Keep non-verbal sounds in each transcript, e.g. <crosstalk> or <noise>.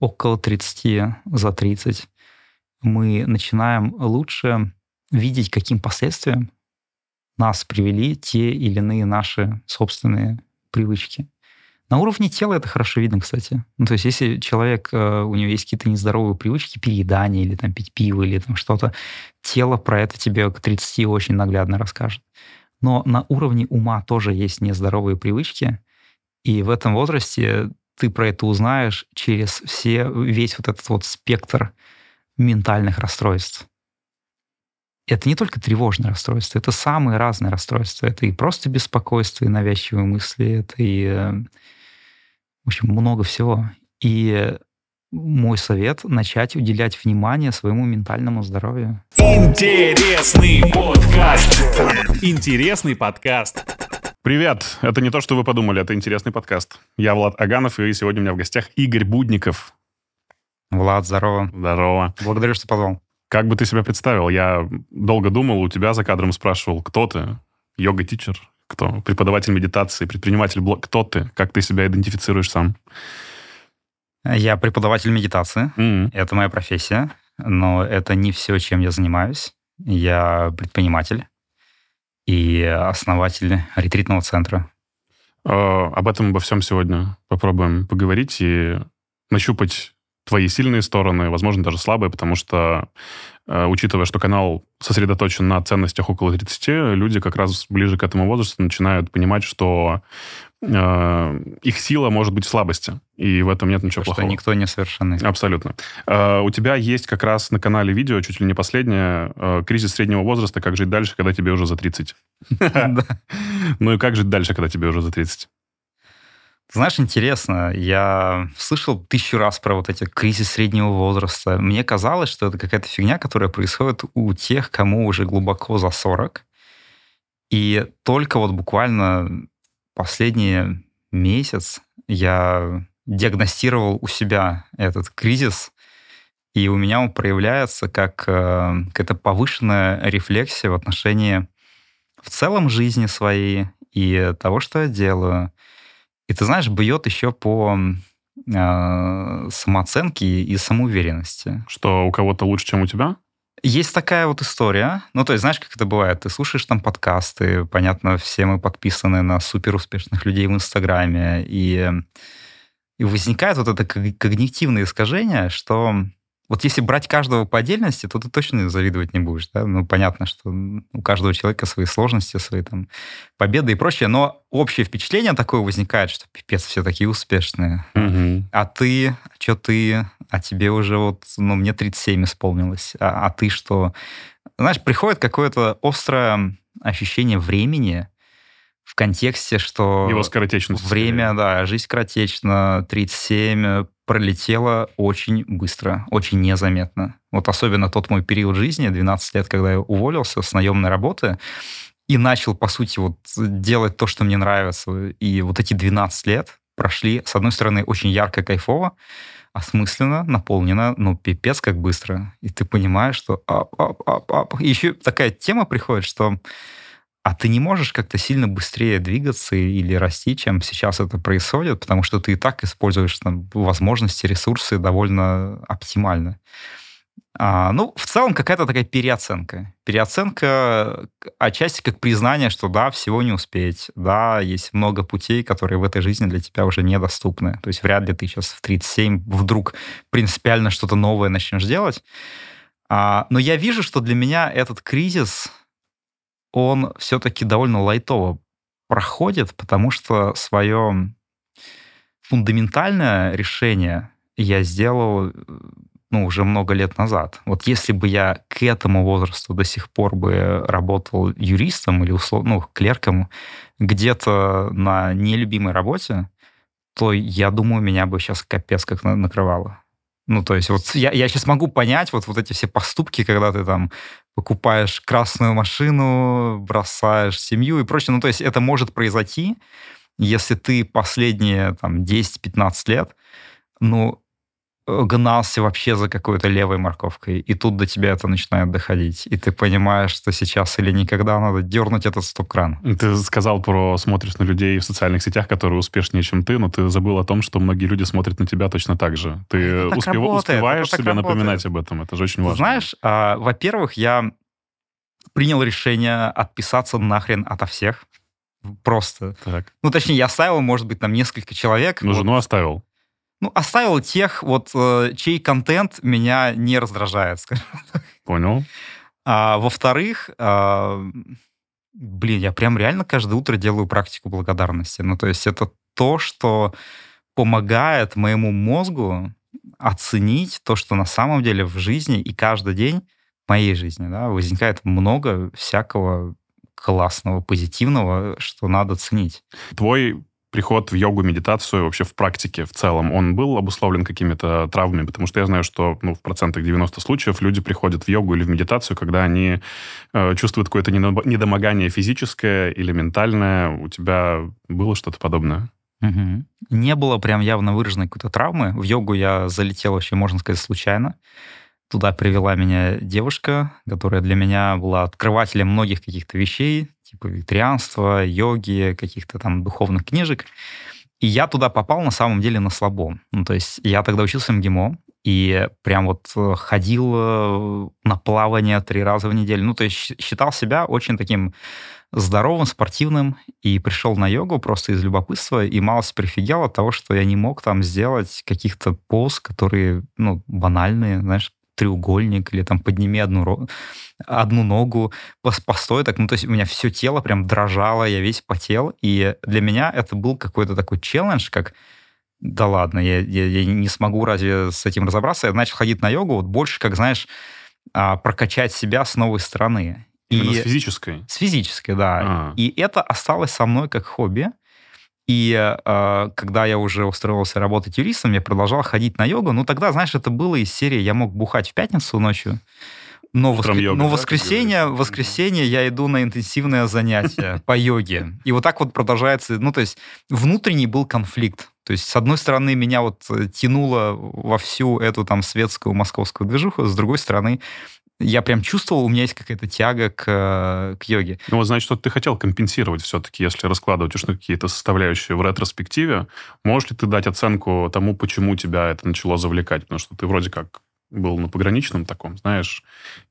около 30 за 30 мы начинаем лучше видеть, каким последствиям нас привели те или иные наши собственные привычки. На уровне тела это хорошо видно, кстати. Ну, то есть, если человек, э, у него есть какие-то нездоровые привычки, переедание или там пить пиво или там что-то, тело про это тебе к 30 очень наглядно расскажет. Но на уровне ума тоже есть нездоровые привычки, и в этом возрасте ты про это узнаешь через все, весь вот этот вот спектр ментальных расстройств. Это не только тревожные расстройства, это самые разные расстройства. Это и просто беспокойство, и навязчивые мысли, это и, э, в общем, много всего. И мой совет — начать уделять внимание своему ментальному здоровью. Интересный подкаст! Интересный подкаст! Привет! Это не то, что вы подумали, это интересный подкаст. Я Влад Аганов, и сегодня у меня в гостях Игорь Будников. Влад, здорово. Здорово. Благодарю, что позвал. Как бы ты себя представил? Я долго думал, у тебя за кадром спрашивал, кто ты? Йога-тичер? Кто? Преподаватель медитации, предприниматель блог? Кто ты? Как ты себя идентифицируешь сам? Я преподаватель медитации. Mm-hmm. Это моя профессия, но это не все, чем я занимаюсь. Я предприниматель и основатель ретритного центра. А, об этом обо всем сегодня попробуем поговорить и нащупать твои сильные стороны, возможно, даже слабые, потому что, э, учитывая, что канал сосредоточен на ценностях около 30, люди как раз ближе к этому возрасту начинают понимать, что Э, их сила может быть в слабости. И в этом нет ничего Потому плохого. Что никто не совершенный. Абсолютно. Э, у тебя есть как раз на канале видео, чуть ли не последнее, э, кризис среднего возраста, как жить дальше, когда тебе уже за 30. <laughs> Ну и как жить дальше, когда тебе уже за 30? Знаешь, интересно, я слышал тысячу раз про вот эти кризис среднего возраста. Мне казалось, что это какая-то фигня, которая происходит у тех, кому уже глубоко за 40. И только вот буквально Последний месяц я диагностировал у себя этот кризис, и у меня он проявляется как э, какая-то повышенная рефлексия в отношении в целом жизни своей и того, что я делаю. И ты знаешь, бьет еще по э, самооценке и самоуверенности. Что у кого-то лучше, чем у тебя? Есть такая вот история. Ну, то есть, знаешь, как это бывает? Ты слушаешь там подкасты, понятно, все мы подписаны на супер успешных людей в Инстаграме, и, и возникает вот это когнитивное искажение, что вот если брать каждого по отдельности, то ты точно завидовать не будешь. Да? Ну, понятно, что у каждого человека свои сложности, свои там победы и прочее, но общее впечатление такое возникает, что пипец, все такие успешные. Угу. А ты, что ты, а тебе уже вот, ну, мне 37 исполнилось, а, а ты что? Знаешь, приходит какое-то острое ощущение времени в контексте, что... Его скоротечность. Время, да, жизнь скоротечна, 37 пролетело очень быстро, очень незаметно. Вот особенно тот мой период жизни, 12 лет, когда я уволился с наемной работы, и начал, по сути, вот делать то, что мне нравится. И вот эти 12 лет, прошли, с одной стороны, очень ярко, кайфово, осмысленно, наполнено, ну, пипец как быстро. И ты понимаешь, что... Ап, ап, ап, ап. И еще такая тема приходит, что... А ты не можешь как-то сильно быстрее двигаться или расти, чем сейчас это происходит, потому что ты и так используешь там, возможности, ресурсы довольно оптимально. А, ну, в целом какая-то такая переоценка. Переоценка отчасти как признание, что да, всего не успеть. Да, есть много путей, которые в этой жизни для тебя уже недоступны. То есть вряд ли ты сейчас в 37 вдруг принципиально что-то новое начнешь делать. А, но я вижу, что для меня этот кризис, он все-таки довольно лайтово проходит, потому что свое фундаментальное решение я сделал э, ну, уже много лет назад. Вот если бы я к этому возрасту до сих пор бы работал юристом или услов... ну, клерком где-то на нелюбимой работе, то, я думаю, меня бы сейчас капец как накрывало. Ну, то есть вот я, я сейчас могу понять вот, вот эти все поступки, когда ты там покупаешь красную машину, бросаешь семью и прочее. Ну, то есть это может произойти, если ты последние там 10-15 лет, ну, Э, гнался вообще за какой-то левой морковкой, и тут до тебя это начинает доходить, и ты понимаешь, что сейчас или никогда надо дернуть этот стоп-кран. Ты сказал про смотришь на людей в социальных сетях, которые успешнее, чем ты, но ты забыл о том, что многие люди смотрят на тебя точно так же. Ты это так работает, успеваешь это себе работает. напоминать об этом, это же очень важно. Знаешь, а, во-первых, я принял решение отписаться нахрен ото всех, просто. Так. Ну, точнее, я оставил, может быть, там несколько человек. Ну, вот. жену оставил ну, оставил тех, вот, э, чей контент меня не раздражает, <laughs> скажем так. Понял. А, во-вторых, а, блин, я прям реально каждое утро делаю практику благодарности. Ну, то есть это то, что помогает моему мозгу оценить то, что на самом деле в жизни и каждый день моей жизни, да, возникает много всякого классного, позитивного, что надо ценить. Твой приход в йогу, медитацию вообще в практике в целом, он был обусловлен какими-то травмами? Потому что я знаю, что ну, в процентах 90 случаев люди приходят в йогу или в медитацию, когда они э, чувствуют какое-то недомогание физическое или ментальное. У тебя было что-то подобное? Угу. Не было прям явно выраженной какой-то травмы. В йогу я залетел вообще, можно сказать, случайно. Туда привела меня девушка, которая для меня была открывателем многих каких-то вещей, типа викторианства, йоги, каких-то там духовных книжек. И я туда попал на самом деле на слабом. Ну, то есть я тогда учился МГИМО, и прям вот э, ходил э, на плавание три раза в неделю. Ну, то есть считал себя очень таким здоровым, спортивным, и пришел на йогу просто из любопытства, и малость прифигел от того, что я не мог там сделать каких-то поз, которые, ну, банальные, знаешь, треугольник или там подними одну, одну ногу, постой так. Ну, то есть у меня все тело прям дрожало, я весь потел. И для меня это был какой-то такой челлендж, как да ладно, я, я, я не смогу разве с этим разобраться. Я начал ходить на йогу, вот больше, как знаешь, а, прокачать себя с новой стороны. Именно и с физической? С физической, да. А. И это осталось со мной как хобби. И э, когда я уже устроился работать юристом, я продолжал ходить на йогу. Ну, тогда, знаешь, это было из серии «Я мог бухать в пятницу ночью», но, воскр... йога, но да, воскресенье, воскресенье я иду на интенсивное занятие по йоге. И вот так вот продолжается, ну, то есть внутренний был конфликт. То есть, с одной стороны, меня вот э, тянуло во всю эту там светскую московскую движуху, с другой стороны, я прям чувствовал, у меня есть какая-то тяга к, э, к йоге. Ну, вот значит, что ты хотел компенсировать все-таки, если раскладывать уж на какие-то составляющие в ретроспективе. Можешь ли ты дать оценку тому, почему тебя это начало завлекать? Потому что ты вроде как был на пограничном таком, знаешь,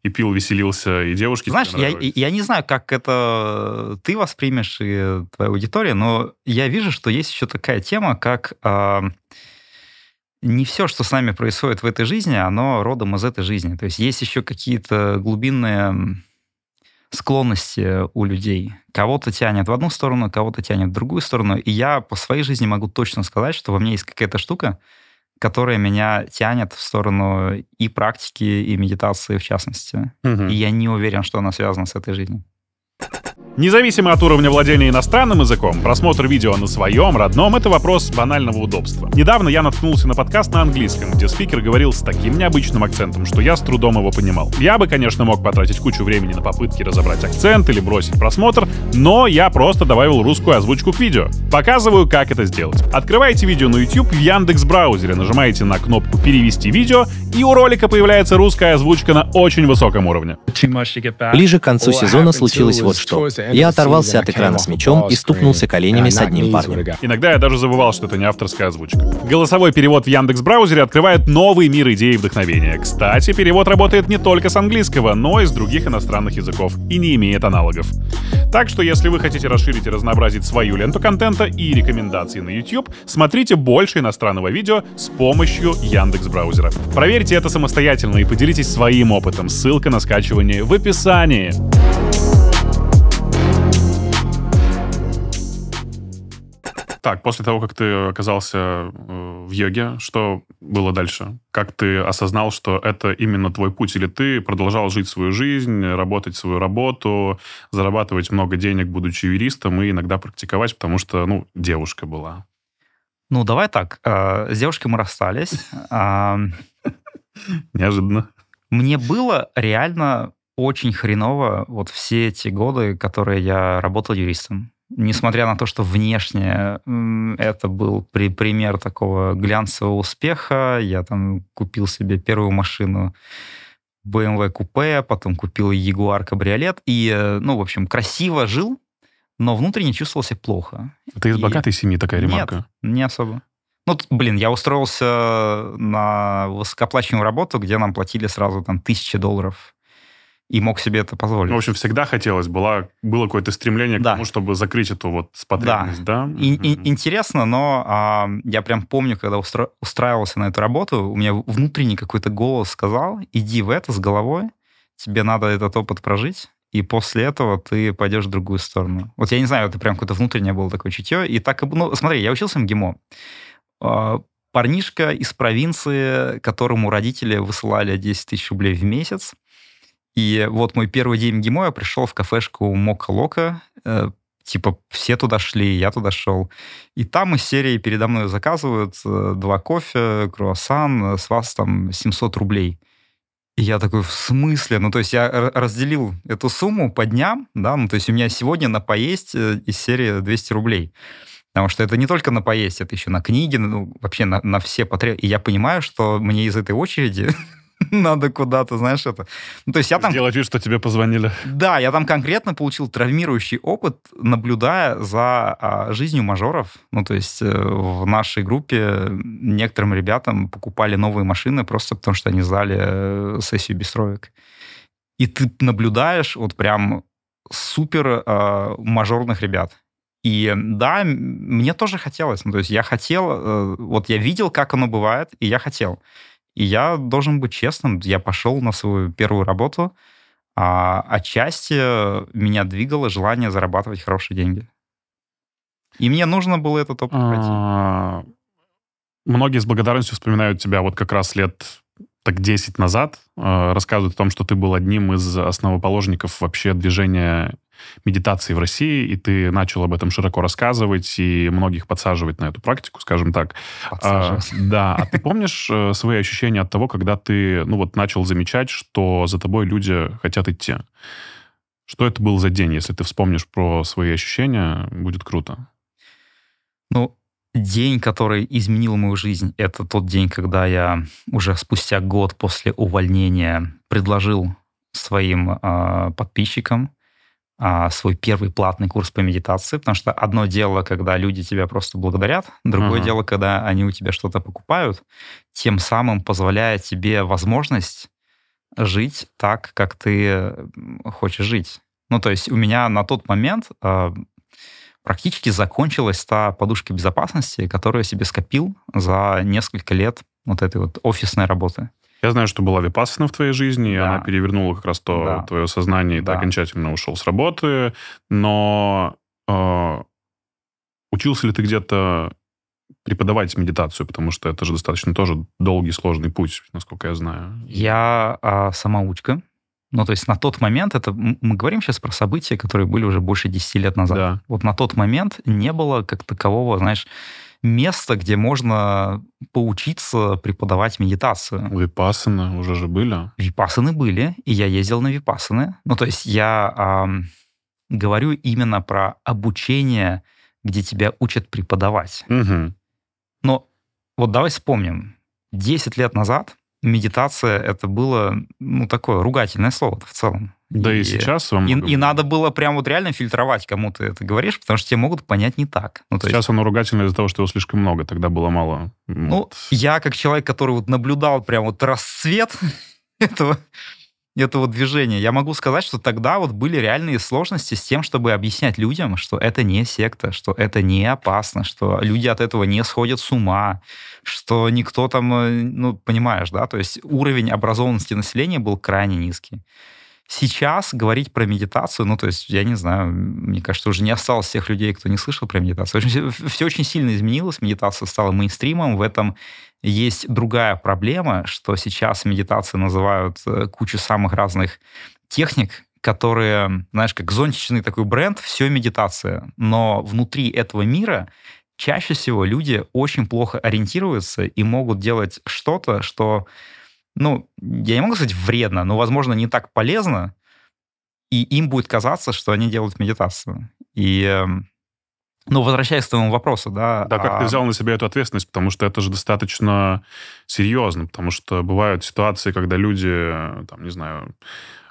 и пил, веселился, и девушки. Знаешь, я, я не знаю, как это ты воспримешь и твоя аудитория, но я вижу, что есть еще такая тема, как... Э, не все, что с нами происходит в этой жизни, оно родом из этой жизни. То есть есть еще какие-то глубинные склонности у людей. Кого-то тянет в одну сторону, кого-то тянет в другую сторону. И я по своей жизни могу точно сказать, что во мне есть какая-то штука, которая меня тянет в сторону и практики, и медитации в частности. Угу. И я не уверен, что она связана с этой жизнью. <laughs> Независимо от уровня владения иностранным языком, просмотр видео на своем, родном — это вопрос банального удобства. Недавно я наткнулся на подкаст на английском, где спикер говорил с таким необычным акцентом, что я с трудом его понимал. Я бы, конечно, мог потратить кучу времени на попытки разобрать акцент или бросить просмотр, но я просто добавил русскую озвучку к видео. Показываю, как это сделать. Открываете видео на YouTube в Яндекс браузере, нажимаете на кнопку «Перевести видео», и у ролика появляется русская озвучка на очень высоком уровне. Ближе к концу сезона случилось вот что. Я оторвался от экрана с мечом и стукнулся коленями с одним парнем. Иногда я даже забывал, что это не авторская озвучка. Голосовой перевод в Яндекс браузере открывает новый мир идей и вдохновения. Кстати, перевод работает не только с английского, но и с других иностранных языков и не имеет аналогов. Так что, если вы хотите расширить и разнообразить свою ленту контента и рекомендации на YouTube, смотрите больше иностранного видео с помощью Яндекс браузера. Проверьте это самостоятельно и поделитесь своим опытом. Ссылка на скачивание в описании. Так, после того, как ты оказался э, в йоге, что было дальше? Как ты осознал, что это именно твой путь? Или ты продолжал жить свою жизнь, работать свою работу, зарабатывать много денег, будучи юристом, и иногда практиковать, потому что, ну, девушка была? Ну, давай так. Э, с девушкой мы расстались. <laughs> Неожиданно. Мне было реально очень хреново вот все эти годы, которые я работал юристом несмотря на то, что внешне это был при, пример такого глянцевого успеха, я там купил себе первую машину BMW купе, потом купил Jaguar кабриолет, и, ну, в общем, красиво жил, но внутренне чувствовался плохо. Ты из и... богатой семьи такая ремарка? Нет, не особо. Ну, блин, я устроился на высокоплачиваемую работу, где нам платили сразу там тысячи долларов и мог себе это позволить. Ну, в общем, всегда хотелось, была было какое-то стремление да. к тому, чтобы закрыть эту вот потребность, да? да? И, и, интересно, но а, я прям помню, когда устра- устраивался на эту работу, у меня внутренний какой-то голос сказал, иди в это с головой, тебе надо этот опыт прожить, и после этого ты пойдешь в другую сторону. Вот я не знаю, это прям какое-то внутреннее было такое чутье, и так, ну, смотри, я учился в МГИМО, а, парнишка из провинции, которому родители высылали 10 тысяч рублей в месяц, и вот мой первый день гимо, я пришел в кафешку Мока Лока. Э, типа все туда шли, я туда шел. И там из серии передо мной заказывают э, два кофе, круассан, э, с вас там 700 рублей. И я такой, в смысле? Ну, то есть я разделил эту сумму по дням, да, ну, то есть у меня сегодня на поесть э, из серии 200 рублей. Потому что это не только на поесть, это еще на книги, ну, вообще на, на все потребности. И я понимаю, что мне из этой очереди <laughs> <laughs> надо куда-то, знаешь, это... Ну, то есть я там... Делать вид, что тебе позвонили. Да, я там конкретно получил травмирующий опыт, наблюдая за а, жизнью мажоров. Ну, то есть э, в нашей группе некоторым ребятам покупали новые машины просто потому, что они сдали э, сессию без троек. И ты наблюдаешь вот прям супер э, мажорных ребят. И да, мне тоже хотелось. Ну, то есть я хотел, э, вот я видел, как оно бывает, и я хотел. И я должен быть честным, я пошел на свою первую работу, а отчасти меня двигало желание зарабатывать хорошие деньги. И мне нужно было этот опыт пройти. А, многие с благодарностью вспоминают тебя вот как раз лет так 10 назад, а, рассказывают о том, что ты был одним из основоположников вообще движения медитации в России, и ты начал об этом широко рассказывать и многих подсаживать на эту практику, скажем так. А, да, а ты помнишь э, свои ощущения от того, когда ты, ну вот, начал замечать, что за тобой люди хотят идти? Что это был за день? Если ты вспомнишь про свои ощущения, будет круто. Ну, день, который изменил мою жизнь, это тот день, когда я уже спустя год после увольнения предложил своим э, подписчикам а, свой первый платный курс по медитации, потому что одно дело, когда люди тебя просто благодарят, другое uh-huh. дело, когда они у тебя что-то покупают, тем самым позволяя тебе возможность жить так, как ты хочешь жить. Ну, то есть у меня на тот момент э, практически закончилась та подушка безопасности, которую я себе скопил за несколько лет вот этой вот офисной работы. Я знаю, что была Випассана в твоей жизни, да. и она перевернула как раз то да. твое сознание, и да. ты окончательно ушел с работы, но э, учился ли ты где-то преподавать медитацию, потому что это же достаточно тоже долгий, сложный путь, насколько я знаю. Я а, самоучка. Ну, то есть на тот момент, это мы говорим сейчас про события, которые были уже больше 10 лет назад. Да. Вот на тот момент не было как такового, знаешь, место, где можно поучиться преподавать медитацию. Випассаны уже же были? Випассаны были, и я ездил на випассаны. Ну, то есть я э, говорю именно про обучение, где тебя учат преподавать. Угу. Но вот давай вспомним. 10 лет назад медитация это было, ну, такое ругательное слово в целом. Да и, и сейчас вам... И, и надо было прям вот реально фильтровать, кому ты это говоришь, потому что тебе могут понять не так. Ну, сейчас есть... оно ругательное из-за того, что его слишком много, тогда было мало. Ну, вот. я как человек, который вот наблюдал прям вот расцвет <laughs> этого этого движения. Я могу сказать, что тогда вот были реальные сложности с тем, чтобы объяснять людям, что это не секта, что это не опасно, что люди от этого не сходят с ума, что никто там, э, ну, понимаешь, да, то есть уровень образованности населения был крайне низкий. Сейчас говорить про медитацию, ну, то есть, я не знаю, мне кажется, уже не осталось тех людей, кто не слышал про медитацию. В общем, все очень сильно изменилось, медитация стала мейнстримом, в этом есть другая проблема, что сейчас медитации называют э, кучу самых разных техник, которые, знаешь, как зонтичный такой бренд, все медитация. Но внутри этого мира чаще всего люди очень плохо ориентируются и могут делать что-то, что, -то, что ну, я не могу сказать вредно, но, возможно, не так полезно, и им будет казаться, что они делают медитацию. И, эм, ну, возвращаясь к твоему вопросу, да... Да, как а... ты взял на себя эту ответственность, потому что это же достаточно серьезно, потому что бывают ситуации, когда люди, там, не знаю,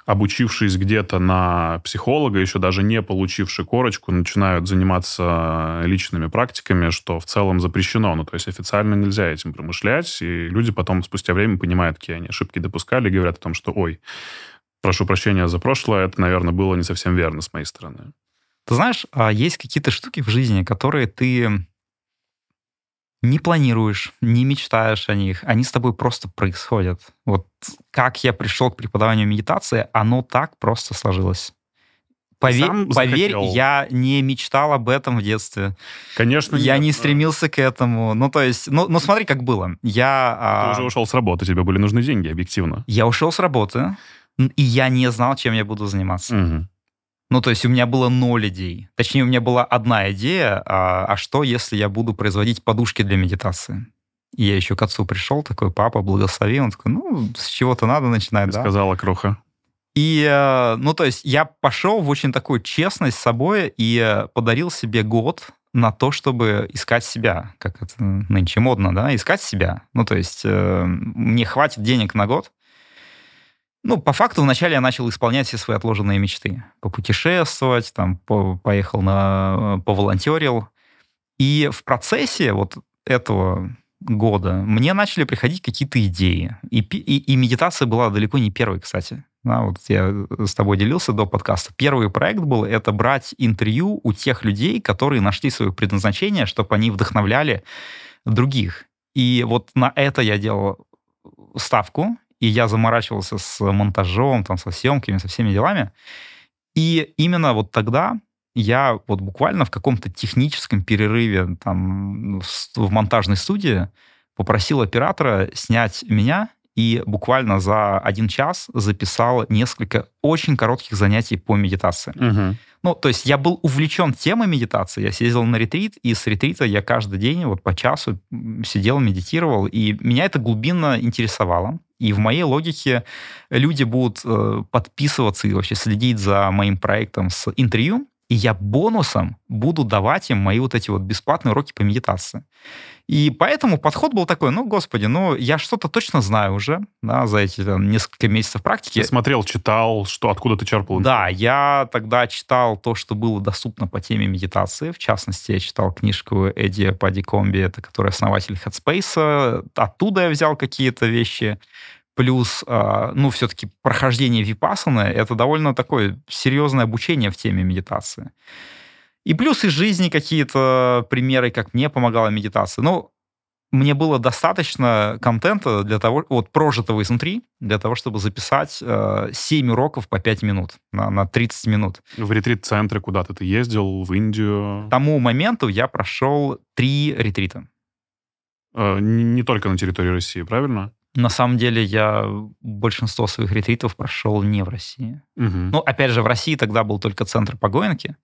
обучившись где-то на психолога, еще даже не получивши корочку, начинают заниматься личными практиками, что в целом запрещено. Ну, то есть официально нельзя этим промышлять, и люди потом спустя время понимают, какие они ошибки допускали, и говорят о том, что, ой, прошу прощения за прошлое, это, наверное, было не совсем верно с моей стороны. Ты знаешь, а есть какие-то штуки в жизни, которые ты не планируешь, не мечтаешь о них, они с тобой просто происходят. Вот как я пришел к преподаванию медитации, оно так просто сложилось. Поверь, поверь я не мечтал об этом в детстве. Конечно, я нет, не стремился к этому. Ну то есть, ну, ну смотри, как было. Я а, Ты а... уже ушел с работы, тебе были нужны деньги, объективно. Я ушел с работы, и я не знал, чем я буду заниматься. Угу. Ну, то есть у меня было ноль идей. Точнее, у меня была одна идея, а, а что, если я буду производить подушки для медитации? И я еще к отцу пришел, такой, папа, благослови. Он такой, ну, с чего-то надо начинать, да? Сказала Кроха. И, э, ну, то есть я пошел в очень такую честность с собой и э, подарил себе год на то, чтобы искать себя, как это нынче модно, да, искать себя. Ну, то есть э, мне хватит денег на год, ну, по факту вначале я начал исполнять все свои отложенные мечты. Попутешествовать, там, по, поехал на... Э, поволонтерил. И в процессе вот этого года мне начали приходить какие-то идеи. И, и, и медитация была далеко не первой, кстати. Да, вот я э, с тобой делился до подкаста. Первый проект был — это брать интервью у тех людей, которые нашли свое предназначение, чтобы они вдохновляли других. И вот на это я делал э, ставку, и я заморачивался с монтажом, там, со съемками, со всеми делами. И именно вот тогда я вот буквально в каком-то техническом перерыве там в монтажной студии попросил оператора снять меня и буквально за один час записал несколько очень коротких занятий по медитации. Угу. Ну, то есть я был увлечен темой медитации. Я съездил на ретрит, и с ретрита я каждый день вот по часу сидел, медитировал, и меня это глубинно интересовало. И в моей логике люди будут э, подписываться и вообще следить за моим проектом с интервью, и я бонусом буду давать им мои вот эти вот бесплатные уроки по медитации. И поэтому подход был такой, ну, господи, ну, я что-то точно знаю уже, да, за эти там, несколько месяцев практики. я смотрел, читал, что, откуда ты черпал? Да, я тогда читал то, что было доступно по теме медитации. В частности, я читал книжку Эдди Падикомби, это который основатель Headspace. Оттуда я взял какие-то вещи. Плюс, а, ну, все-таки прохождение випассаны — это довольно такое серьезное обучение в теме медитации. И плюс из жизни какие-то примеры, как мне помогала медитация. Ну, мне было достаточно контента для того, вот прожитого изнутри, для того, чтобы записать э, а, 7 уроков по 5 минут, на, на 30 минут. В ретрит-центры куда-то ты ездил, в Индию? К тому моменту я прошел 3 ретрита. Э, не только на территории России, правильно? На самом деле я большинство своих ретритов прошел не в России. Угу. Ну, опять же, в России тогда был только центр Погоинки.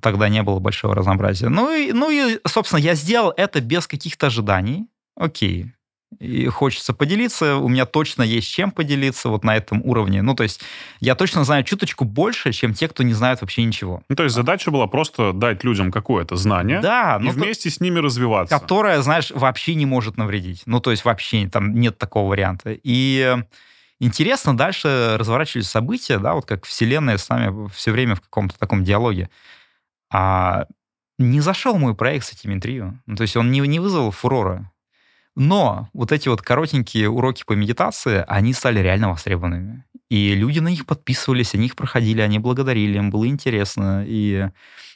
Тогда не было большого разнообразия. Ну и, ну и, собственно, я сделал это без каких-то ожиданий. Окей, и хочется поделиться, у меня точно есть чем поделиться вот на этом уровне. Ну, то есть я точно знаю чуточку больше, чем те, кто не знает вообще ничего. Ну, то есть задача была просто дать людям какое-то знание да, и ну, вместе то, с ними развиваться. Которое, знаешь, вообще не может навредить. Ну, то есть вообще там нет такого варианта. И интересно дальше разворачивались события, да, вот как вселенная с нами все время в каком-то таком диалоге. А не зашел мой проект с этим интервью. Ну, то есть он не, не вызвал фурора. Но вот эти вот коротенькие уроки по медитации, они стали реально востребованными. И люди на них подписывались, они их проходили, они благодарили, им было интересно. И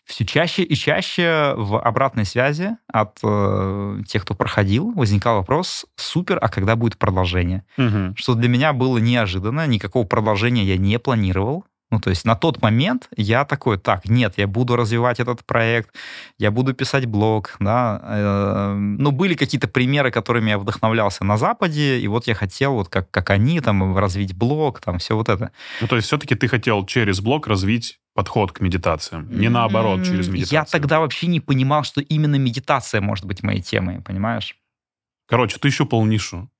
все чаще и чаще в обратной связи от э, тех, кто проходил, возникал вопрос, супер, а когда будет продолжение? Угу. Что для меня было неожиданно, никакого продолжения я не планировал. Ну, то есть на тот момент я такой, так, нет, я буду развивать этот проект, я буду писать блог, да. Э, ну, были какие-то примеры, которыми я вдохновлялся на Западе, и вот я хотел, вот как, как они, там, развить блог, там, все вот это. Ну, то есть все-таки ты хотел через блог развить подход к медитациям, не наоборот, через медитацию. Я тогда вообще не понимал, что именно медитация может быть моей темой, понимаешь? Короче, ты щупал нишу.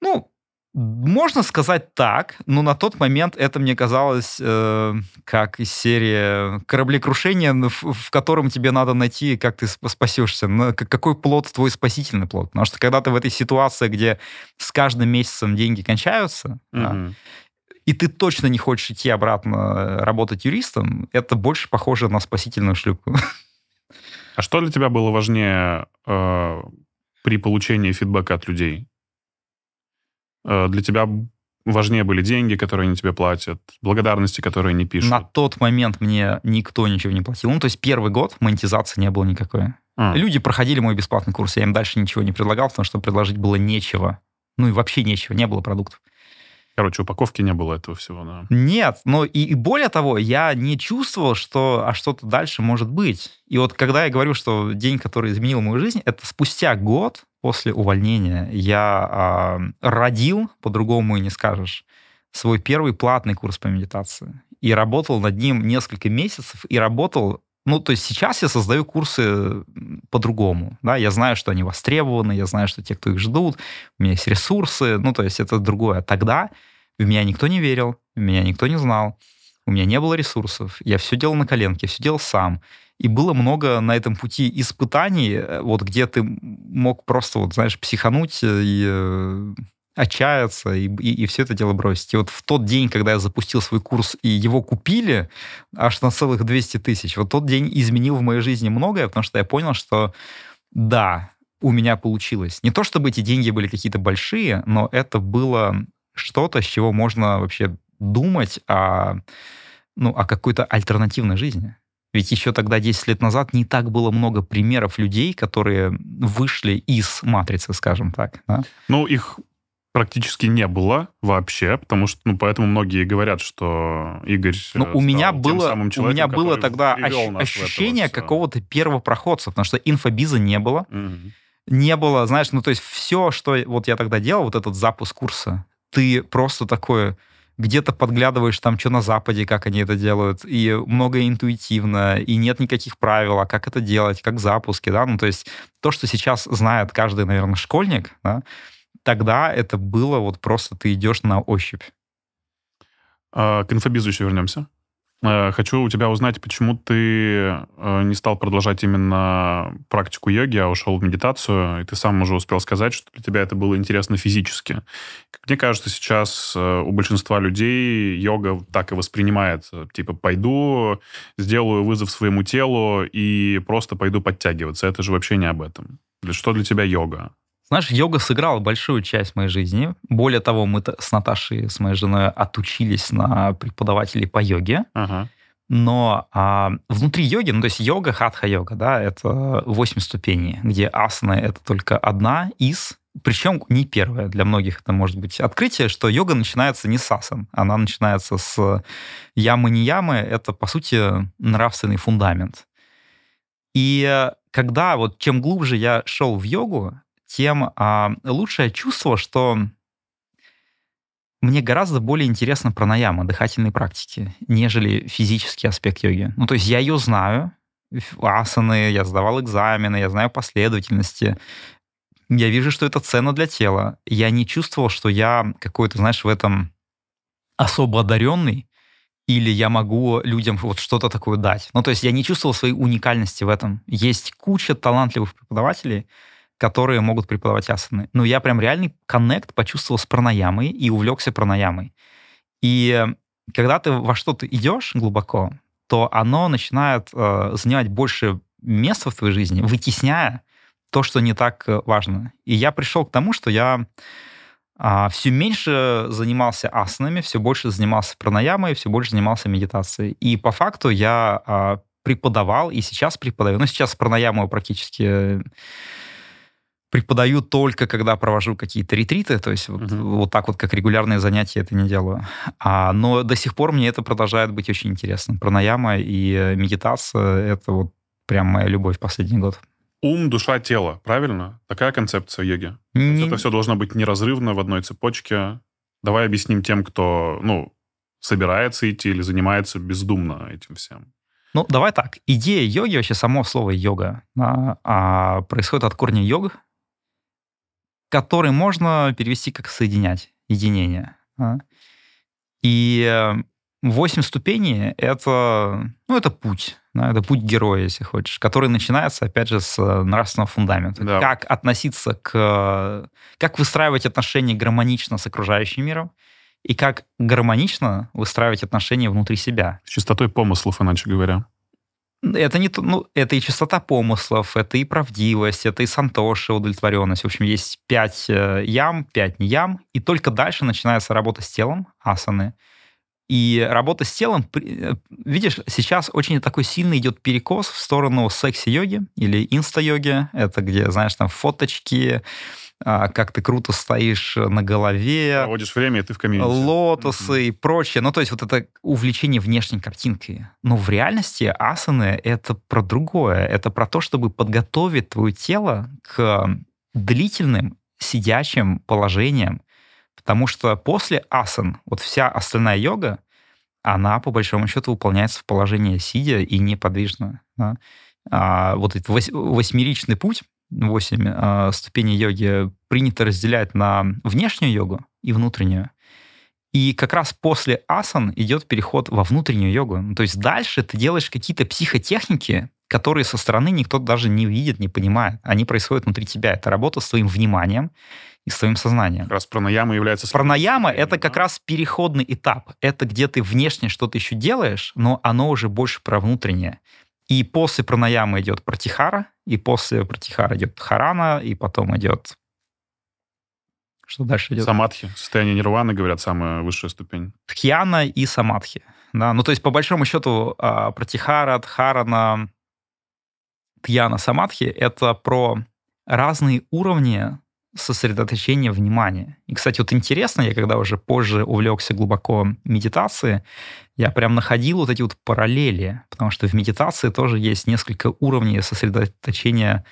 Ну, можно сказать так, но на тот момент это мне казалось э, как из серии кораблекрушения, в, ну, в котором тебе надо найти, как ты спасешься, на, какой плод твой спасительный плод. Потому что когда ты в этой ситуации, где с каждым месяцем деньги кончаются, mm-hmm. да, и ты точно не хочешь идти обратно э, работать юристом, это больше похоже на спасительную шлюпку. А что для тебя было важнее э, при получении фидбэка от людей? Э, для тебя важнее были деньги, которые они тебе платят, благодарности, которые не пишут? На тот момент мне никто ничего не платил. Ну, то есть первый год монетизации не было никакой. А. Люди проходили мой бесплатный курс, я им дальше ничего не предлагал, потому что предложить было нечего. Ну и вообще нечего, не было продуктов. Короче, упаковки не было этого всего, да? Нет, но и, и более того, я не чувствовал, что а что-то дальше может быть. И вот когда я говорю, что день, который изменил мою жизнь, это спустя год после увольнения я э, родил, по-другому и не скажешь, свой первый платный курс по медитации. И работал над ним несколько месяцев, и работал ну, то есть сейчас я создаю курсы по-другому, да, я знаю, что они востребованы, я знаю, что те, кто их ждут, у меня есть ресурсы, ну, то есть это другое. А тогда в меня никто не верил, меня никто не знал, у меня не было ресурсов, я все делал на коленке, все делал сам, и было много на этом пути испытаний, э, вот где ты мог просто, вот, знаешь, психануть э, и э, отчаяться и, и, и все это дело бросить. И вот в тот день, когда я запустил свой курс и его купили аж на целых 200 тысяч, вот тот день изменил в моей жизни многое, потому что я понял, что да, у меня получилось. Не то чтобы эти деньги были какие-то большие, но это было что-то, с чего можно вообще думать о, ну, о какой-то альтернативной жизни. Ведь еще тогда, 10 лет назад, не так было много примеров людей, которые вышли из матрицы, скажем так. Да? Ну, их практически не было вообще, потому что, ну, поэтому многие говорят, что Игорь э, Ну, у меня было, у меня было тогда ощ- ощущение какого-то первопроходца, потому что инфобиза не было. Угу. Не было, знаешь, ну, то есть все, что вот я тогда делал, вот этот запуск курса, ты просто такое где-то подглядываешь там, что на Западе, как они это делают, и много интуитивно, и нет никаких правил, а как это делать, как запуски, да, ну, то есть то, что сейчас знает каждый, наверное, школьник, да, тогда это было вот просто ты идешь на ощупь. А, к инфобизу еще вернемся. Э, хочу у тебя узнать, почему ты э, не стал продолжать именно практику йоги, а ушел в медитацию, и ты сам уже успел сказать, что для тебя это было интересно физически. Как мне кажется, сейчас э, у большинства людей йога так и воспринимается. Типа, пойду, сделаю вызов своему телу и просто пойду подтягиваться. Это же вообще не об этом. Что для тебя йога? Знаешь, йога сыграла большую часть моей жизни. Более того, мы с Наташей, с моей женой, отучились на преподавателей по йоге. Ага. Но а, внутри йоги, ну то есть йога, хатха-йога, да, это 8 ступеней, где асана это только одна из, причем не первая. Для многих это может быть открытие, что йога начинается не с асан, она начинается с ямы-не ямы, это по сути нравственный фундамент. И э, когда вот чем глубже я шел в йогу, тем а, лучшее чувство, что мне гораздо более интересна пранаяма, дыхательные практики, нежели физический аспект йоги. Ну, то есть я ее знаю, асаны, я сдавал экзамены, я знаю последовательности, я вижу, что это ценно для тела. Я не чувствовал, что я какой-то, знаешь, в этом особо одаренный, или я могу людям вот что-то такое дать. Ну, то есть я не чувствовал своей уникальности в этом. Есть куча талантливых преподавателей, которые могут преподавать асаны. Но ну, я прям реальный коннект почувствовал с пранаямой и увлекся пранаямой. И э, когда ты во что-то идешь глубоко, то оно начинает э, занимать больше места в твоей жизни, вытесняя то, что не так э, важно. И я пришел к тому, что я а, все меньше занимался асанами, все больше занимался пранаямой, все больше занимался медитацией. И по факту я а, преподавал и сейчас преподаю. Ну, сейчас пранаяму практически э, преподаю только, когда провожу какие-то ретриты, то есть uh-huh. вот, вот так вот, как регулярные занятия, это не делаю. А, но до сих пор мне это продолжает быть очень интересно. Пранаяма и э, медитация — это вот прям моя любовь последний год. Ум, душа, тело, правильно? Такая концепция йоги. Не... Это все должно быть неразрывно в одной цепочке. Давай объясним тем, кто, ну, собирается идти или занимается бездумно этим всем. Ну, давай так. Идея йоги, вообще само слово йога, да, а, происходит от корня йог, который можно перевести как соединять, единение. А? И э, восемь ступеней — это, ну, это путь. Да, это путь героя, если хочешь, который начинается, опять же, с э, нравственного фундамента. Да. Как относиться к... Как выстраивать отношения гармонично с окружающим миром, и как гармонично выстраивать отношения внутри себя. С чистотой помыслов, иначе говоря это не то, ну, это и чистота помыслов, это и правдивость, это и сантоша, удовлетворенность. В общем, есть пять э, ям, пять не ям, и только дальше начинается работа с телом, асаны. И работа с телом, э, видишь, сейчас очень такой сильный идет перекос в сторону секси-йоги или инста-йоги. Это где, знаешь, там фоточки, а, как ты круто стоишь на голове. Проводишь время, и ты в комьюнити. Лотосы mm-hmm. и прочее. Ну, то есть вот это увлечение внешней картинкой. Но в реальности асаны — это про другое. Это про то, чтобы подготовить твое тело к длительным сидячим положениям. Потому что после асан, вот вся остальная йога, она, по большому счету, выполняется в положении сидя и неподвижно. Да? А, вот этот вось, восьмеричный путь — 8 э, а, ступеней йоги принято разделять на внешнюю йогу и внутреннюю. И как раз после асан идет переход во внутреннюю йогу. Ну, то есть дальше ты делаешь какие-то психотехники, которые со стороны никто даже не видит, не понимает. Они происходят внутри тебя. Это работа с твоим вниманием и с твоим сознанием. Как раз пранаяма является... Пранаяма — это как раз переходный этап. Это где ты внешне что-то еще делаешь, но оно уже больше про внутреннее. И после пранаямы идет протихара, и после протихара идет харана, и потом идет... Что дальше идет? Самадхи. Состояние нирваны, говорят, самая высшая ступень. Тхьяна и самадхи. Да, ну то есть по большому счету а, протихара, тхарана, тьяна, самадхи — это про разные уровни сосредоточение внимания. И, кстати, вот интересно, я когда уже позже увлекся глубоко медитацией, я прям находил вот эти вот параллели, потому что в медитации тоже есть несколько уровней сосредоточения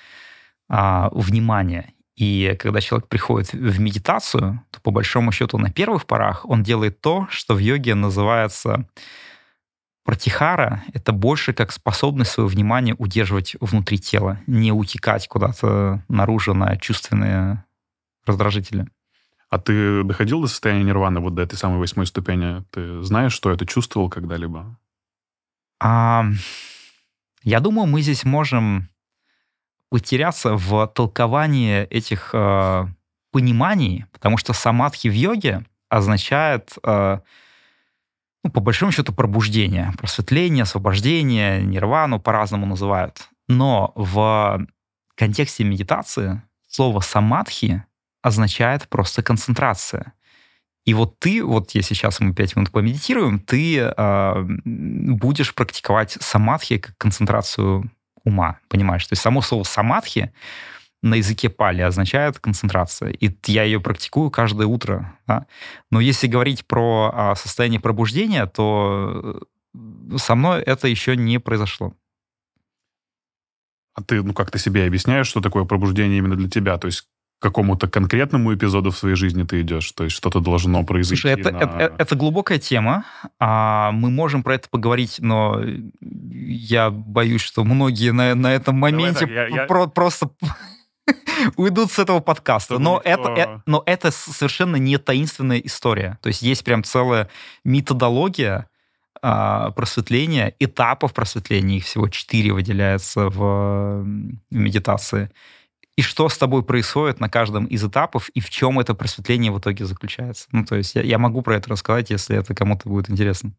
а, внимания. И когда человек приходит в медитацию, то по большому счету на первых порах он делает то, что в йоге называется Протихара — это больше как способность свое внимание удерживать внутри тела, не утекать куда-то наружу на чувственные раздражители. А ты доходил до состояния нирваны, вот до этой самой восьмой ступени? Ты знаешь, что это чувствовал когда-либо? А, я думаю, мы здесь можем утеряться в толковании этих э, пониманий, потому что самадхи в йоге означает, э, ну, по большому счету, пробуждение, просветление, освобождение, нирвану по-разному называют. Но в контексте медитации слово самадхи означает просто концентрация. И вот ты, вот я сейчас мы 5 минут помедитируем, ты э, будешь практиковать самадхи как концентрацию ума, понимаешь? То есть само слово самадхи на языке пали означает концентрация. И я ее практикую каждое утро. Да? Но если говорить про а, состояние пробуждения, то э, со мной это еще не произошло. А ты, ну как ты себе объясняешь, что такое пробуждение именно для тебя? То есть какому-то конкретному эпизоду в своей жизни ты идешь, то есть что-то должно произойти. Слушай, это, на... это, э, это глубокая тема, а мы можем про это поговорить, но я боюсь, что многие на, на этом моменте Давай, так, я, про, я... просто <laughs> уйдут с этого подкаста. но никто... это, э, но это совершенно не таинственная история. То есть есть прям целая методология э, просветления, этапов просветления, их всего четыре выделяется в, в медитации и что с тобой происходит на каждом из этапов, и в чем это просветление в итоге заключается. Ну, то есть я, я могу про это рассказать, если это кому-то будет интересно.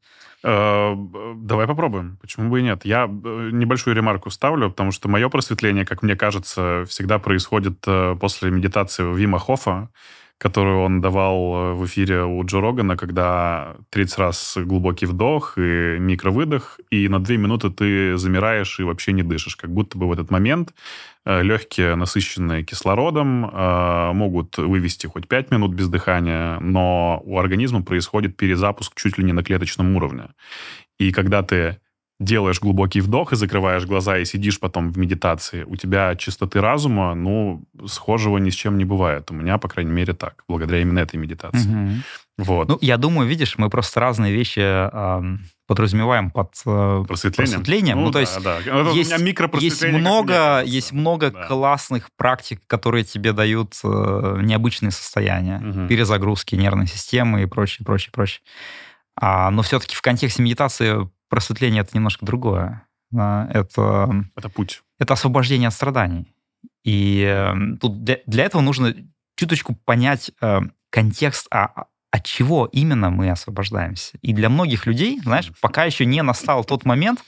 Э, давай попробуем. Почему бы и нет? Я э, небольшую ремарку ставлю, потому что мое просветление, как мне кажется, всегда происходит э, после медитации Вима Хофа, которую он давал в эфире у Джо Рогана, когда 30 раз глубокий вдох и микровыдох, и на 2 минуты ты замираешь и вообще не дышишь, как будто бы в этот момент Э, Легкие, насыщенные кислородом, э, могут вывести хоть 5 минут без дыхания, но у организма происходит перезапуск чуть ли не на клеточном уровне. И когда ты делаешь глубокий вдох и закрываешь глаза и сидишь потом в медитации, у тебя чистоты разума, ну, схожего ни с чем не бывает. У меня, по крайней мере, так, благодаря именно этой медитации. Угу. Вот. Ну, я думаю, видишь, мы просто разные вещи э, подразумеваем под э, просветлением. просветлением. Ну, ну, то да, есть, да. есть, есть много, есть много да. классных практик, которые тебе дают э, необычные состояния, угу. перезагрузки нервной системы и прочее, прочее, прочее. А, но все-таки в контексте медитации просветление — это немножко другое. А, это, это путь. Это освобождение от страданий. И эм, тут для, для этого нужно чуточку понять э, контекст, а, а от чего именно мы освобождаемся. И для многих людей, знаешь, пока еще не настал тот момент,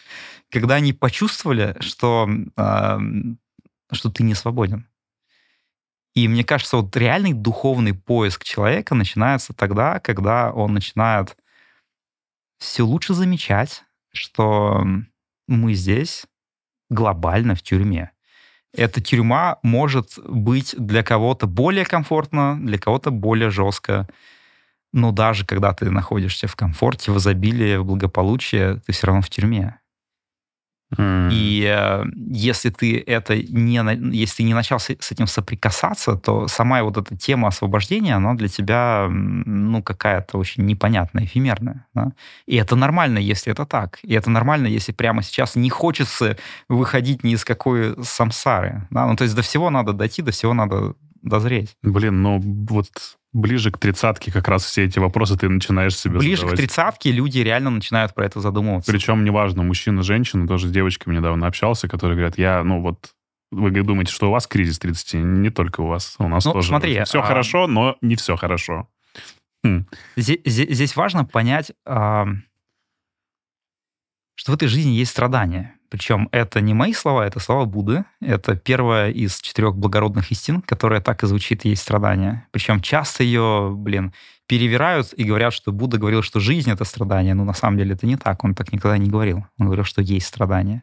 когда они почувствовали, что, э, что ты не свободен. И мне кажется, вот реальный духовный поиск человека начинается тогда, когда он начинает все лучше замечать, что мы здесь глобально в тюрьме. Эта тюрьма может быть для кого-то более комфортно, для кого-то более жестко. Но даже когда ты находишься в комфорте, в изобилии, в благополучии, ты все равно в тюрьме. И э, если ты это не, если ты не начал с, с этим соприкасаться, то сама вот эта тема освобождения, она для тебя, ну, какая-то очень непонятная, эфемерная. Да? И это нормально, если это так. И это нормально, если прямо сейчас не хочется выходить ни из какой самсары. Да? Ну, то есть до всего надо дойти, до всего надо дозреть. Блин, ну вот ближе к тридцатке как раз все эти вопросы ты начинаешь себе Ближе задавать. к тридцатке люди реально начинают про это задумываться. Причем неважно, мужчина, женщина, тоже с девочками недавно общался, которые говорят, я, ну вот, вы думаете, что у вас кризис 30, не только у вас, у нас ну, тоже. смотри. Все а... хорошо, но не все хорошо. Хм. Здесь, здесь важно понять, а... что в этой жизни есть страдания. Причем это не мои слова, это слова Будды. Это первая из четырех благородных истин, которая так и звучит «Есть страдания». Причем часто ее, блин, перевирают и говорят, что Будда говорил, что жизнь — это страдание. Но на самом деле это не так, он так никогда не говорил. Он говорил, что есть страдания.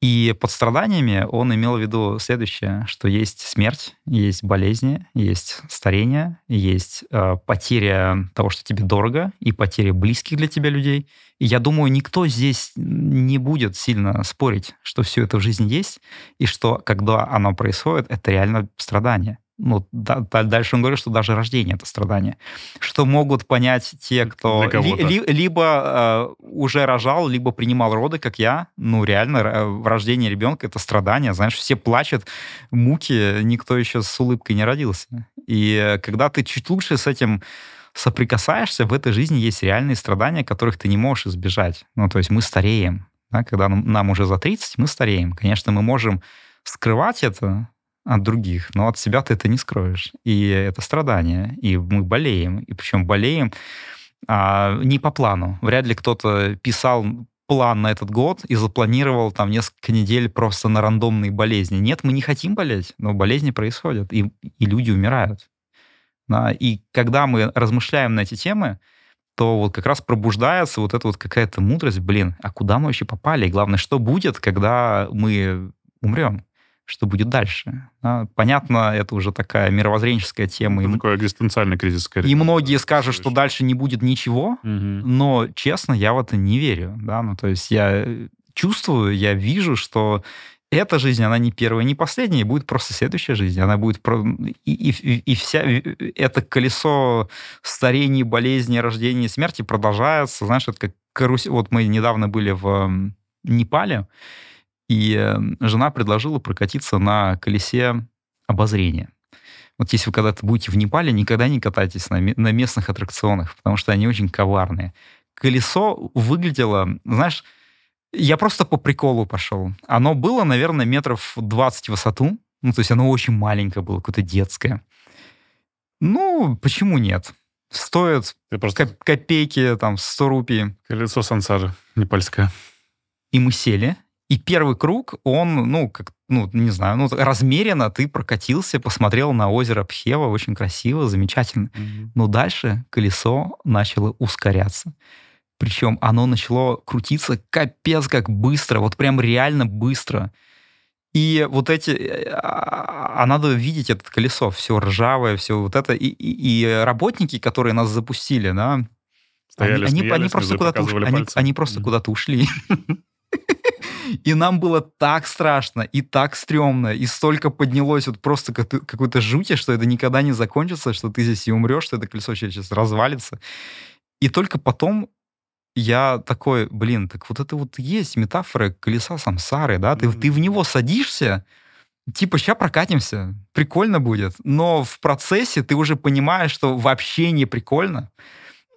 И под страданиями он имел в виду следующее, что есть смерть, есть болезни, есть старение, есть э, потеря того, что тебе дорого, и потеря близких для тебя людей. И я думаю, никто здесь не будет сильно спорить, что все это в жизни есть, и что, когда оно происходит, это реально страдание ну, да, дальше он говорит, что даже рождение это страдание, что могут понять те, кто ли, ли, либо э, уже рожал, либо принимал роды, как я, ну реально рождение ребенка это страдание, знаешь, все плачут, муки, никто еще с улыбкой не родился. И э, когда ты чуть лучше с этим соприкасаешься, в этой жизни есть реальные страдания, которых ты не можешь избежать. Ну, то есть мы стареем. Да? Когда нам, уже за 30, мы стареем. Конечно, мы можем скрывать это, от других, но от себя ты это не скроешь. И это страдание, и мы болеем, и причем болеем а, не по плану. Вряд ли кто-то писал план на этот год и запланировал там несколько недель просто на рандомные болезни. Нет, мы не хотим болеть, но болезни происходят, и, и люди умирают. Да? И когда мы размышляем на эти темы, то вот как раз пробуждается вот эта вот какая-то мудрость, блин, а куда мы вообще попали? И главное, что будет, когда мы умрем? что будет дальше. Да? Понятно, это уже такая мировоззренческая тема. Это и... такой экзистенциальный кризис, скорее. И многие да, скажут, что дальше не будет ничего, угу. но, честно, я в это не верю. Да? Ну, то есть я э, чувствую, я вижу, что эта жизнь, она не первая, не последняя, и будет просто следующая жизнь. Она будет... Про... И, и, и вся... Э, это колесо старения, болезней, рождения, смерти продолжается. Знаешь, это как карусель. Вот мы недавно были в Непале, и эм, жена предложила прокатиться на колесе обозрения. Вот если вы когда-то будете в Непале, никогда не катайтесь на, на местных аттракционах, потому что они очень коварные. Колесо выглядело, знаешь, я просто по приколу пошел. Оно было, наверное, метров 20 в высоту. Ну, то есть оно очень маленькое было, какое-то детское. Ну, почему нет? Стоит просто... копейки, там, 100 рупий. Колесо сансары непальское. И мы сели, и первый круг, он, ну, как, ну, не знаю, ну, размеренно ты прокатился, посмотрел на озеро Пхева, очень красиво, замечательно. Mm-hmm. Но дальше колесо начало ускоряться. Причем оно начало крутиться капец как быстро, вот прям реально быстро. И вот эти... Э, а, а, а, а надо видеть это колесо, все ржавое, все вот это. И, и, и работники, которые нас запустили, да, Стояли, они, смеялись, они, они просто куда-то Они, они mm-hmm. куда-то ушли. <laughs> И нам было так страшно и так стрёмно, и столько поднялось вот просто какой-то жути, что это никогда не закончится, что ты здесь и умрешь, что это колесо сейчас развалится. И только потом я такой, блин, так вот это вот есть метафора колеса самсары, да, ты, ты в него садишься, типа, сейчас прокатимся, прикольно будет, но в процессе ты уже понимаешь, что вообще не прикольно,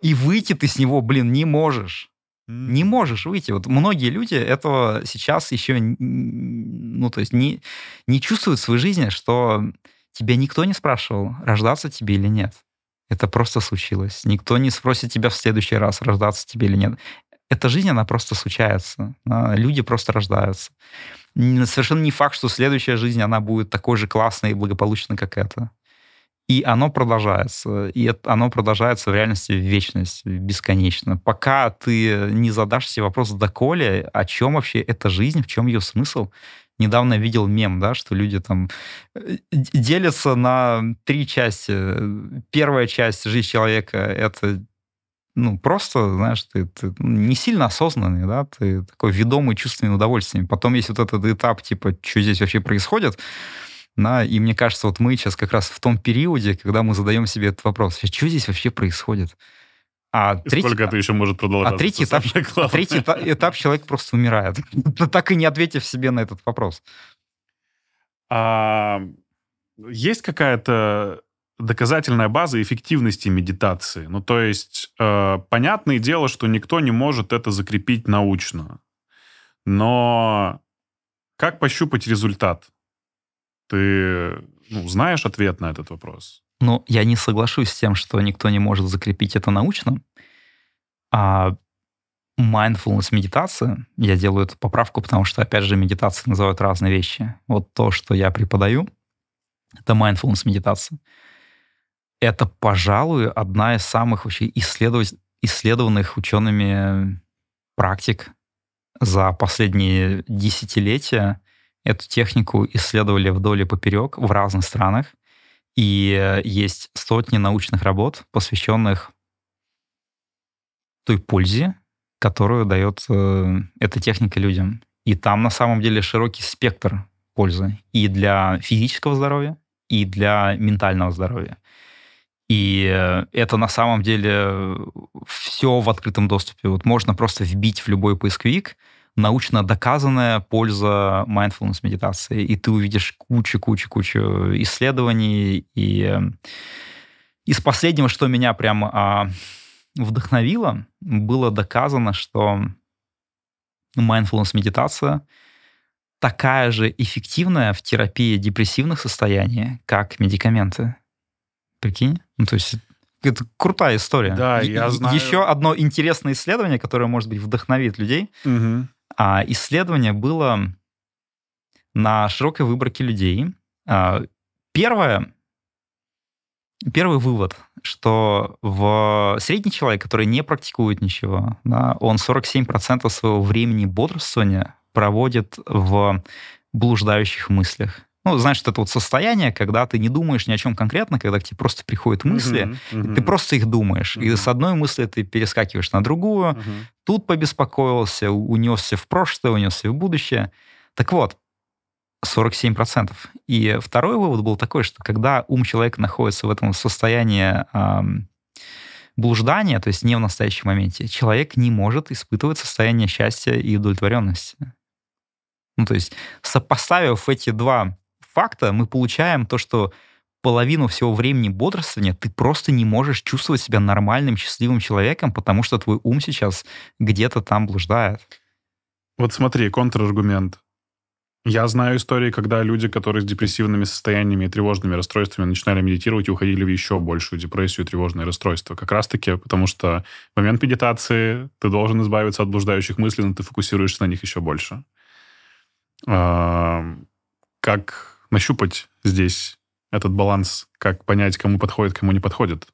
и выйти ты с него, блин, не можешь. Не можешь выйти. Вот многие люди этого сейчас еще, ну, то есть не, не чувствуют в своей жизни, что тебя никто не спрашивал, рождаться тебе или нет. Это просто случилось. Никто не спросит тебя в следующий раз, рождаться тебе или нет. Эта жизнь, она просто случается. А, люди просто рождаются. Совершенно не факт, что следующая жизнь, она будет такой же классной и благополучной, как эта. И оно продолжается. И оно продолжается в реальности в вечность, бесконечно. Пока ты не задашь себе вопрос, доколе, о чем вообще эта жизнь, в чем ее смысл. Недавно видел мем, да, что люди там э, делятся на три части. Первая часть жизни человека — это ну, просто, знаешь, ты, ты не сильно осознанный, да, ты такой ведомый чувственными удовольствиями. Потом есть вот этот этап, типа, что здесь вообще происходит, да, и мне кажется, вот мы сейчас как раз в том периоде, когда мы задаем себе этот вопрос, «А что здесь вообще происходит? А и третий, сколько это еще может а продолжаться? А третий, этап, а третий этап, человек просто умирает, <laughs> так и не ответив себе на этот вопрос. А, есть какая-то доказательная база эффективности медитации? Ну, то есть, э, понятное дело, что никто не может это закрепить научно. Но как пощупать результат? ты ну, знаешь ответ на этот вопрос? Ну, я не соглашусь с тем, что никто не может закрепить это научно. А mindfulness медитация, я делаю эту поправку, потому что, опять же, медитации называют разные вещи. Вот то, что я преподаю, это mindfulness медитация. Это, пожалуй, одна из самых вообще исследовать, исследованных учеными практик за последние десятилетия Эту технику исследовали вдоль и поперек в разных странах, и э, есть сотни научных работ, посвященных той пользе, которую дает э, эта техника людям. И там на самом деле широкий спектр пользы и для физического здоровья, и для ментального здоровья. И э, это на самом деле э, все в открытом доступе. Вот можно просто вбить в любой поисковик, научно доказанная польза mindfulness медитации, и ты увидишь кучу-кучу-кучу исследований. И э, из последнего, что меня прям а, вдохновило, было доказано, что mindfulness медитация такая же эффективная в терапии депрессивных состояний, как медикаменты. Прикинь? Ну, то есть это крутая история. Да, я знаю. Еще одно интересное исследование, которое, может быть, вдохновит людей. Угу. А исследование было на широкой выборке людей. А, первое, первый вывод, что в средний человек, который не практикует ничего, да, он 47% своего времени бодрствования проводит в блуждающих мыслях. Ну, знаешь, вот это вот состояние, когда ты не думаешь ни о чем конкретно, когда к тебе просто приходят мысли, uh-huh, uh-huh. ты просто их думаешь. Uh-huh. И с одной мысли ты перескакиваешь на другую, uh-huh. тут побеспокоился, унесся в прошлое, унесся в будущее. Так вот, 47%. И второй вывод был такой, что когда ум человека находится в этом состоянии эм, блуждания, то есть не в настоящем моменте, человек не может испытывать состояние счастья и удовлетворенности. Ну, то есть, сопоставив эти два факта мы получаем то, что половину всего времени бодрствования ты просто не можешь чувствовать себя нормальным, счастливым человеком, потому что твой ум сейчас где-то там блуждает. Вот смотри, контраргумент. Я знаю истории, когда люди, которые с депрессивными состояниями и тревожными расстройствами начинали медитировать и уходили в еще большую депрессию и тревожное расстройство. Как раз-таки потому, что в момент медитации ты должен избавиться от блуждающих мыслей, но ты фокусируешься на них еще больше. Как нащупать здесь этот баланс, как понять, кому подходит, кому не подходит?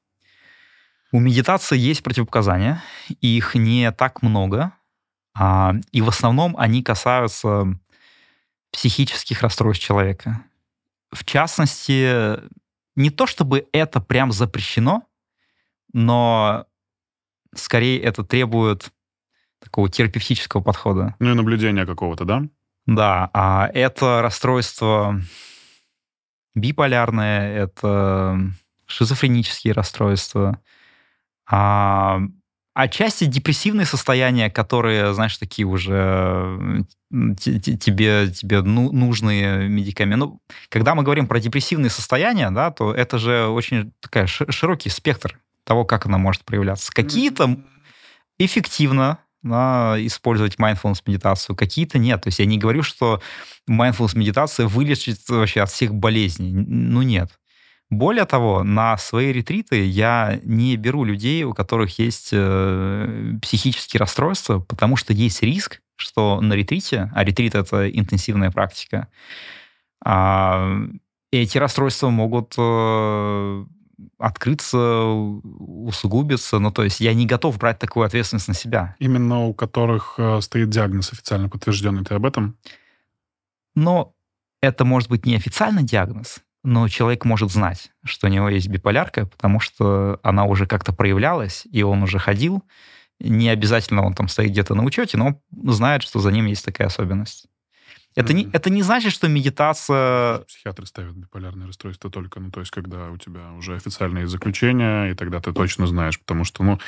У медитации есть противопоказания, их не так много, а, и в основном они касаются психических расстройств человека. В частности, не то чтобы это прям запрещено, но скорее это требует такого терапевтического подхода. Ну и наблюдения какого-то, да? Да, а это расстройство Биполярное — это шизофренические расстройства. А, отчасти депрессивные состояния, которые, знаешь, такие уже тебе, тебе ну, нужные медикаменты. Ну, когда мы говорим про депрессивные состояния, да, то это же очень такая широкий спектр того, как она может проявляться. Какие-то эффективно на использовать mindfulness медитацию, какие-то нет. То есть я не говорю, что mindfulness медитация вылечит вообще от всех болезней. Ну нет. Более того, на свои ретриты я не беру людей, у которых есть э, психические расстройства, потому что есть риск, что на ретрите, а ретрит это интенсивная практика, э, эти расстройства могут э, открыться, усугубиться. Ну, то есть я не готов брать такую ответственность на себя. Именно у которых э, стоит диагноз официально подтвержденный, ты об этом? Но это может быть не официально диагноз, но человек может знать, что у него есть биполярка, потому что она уже как-то проявлялась, и он уже ходил. Не обязательно он там стоит где-то на учете, но знает, что за ним есть такая особенность. Это, не, это не значит, что медитация... Психиатры ставят биполярное расстройство только, ну, то есть, когда у тебя уже официальные заключения, и тогда ты точно знаешь, потому что, ну,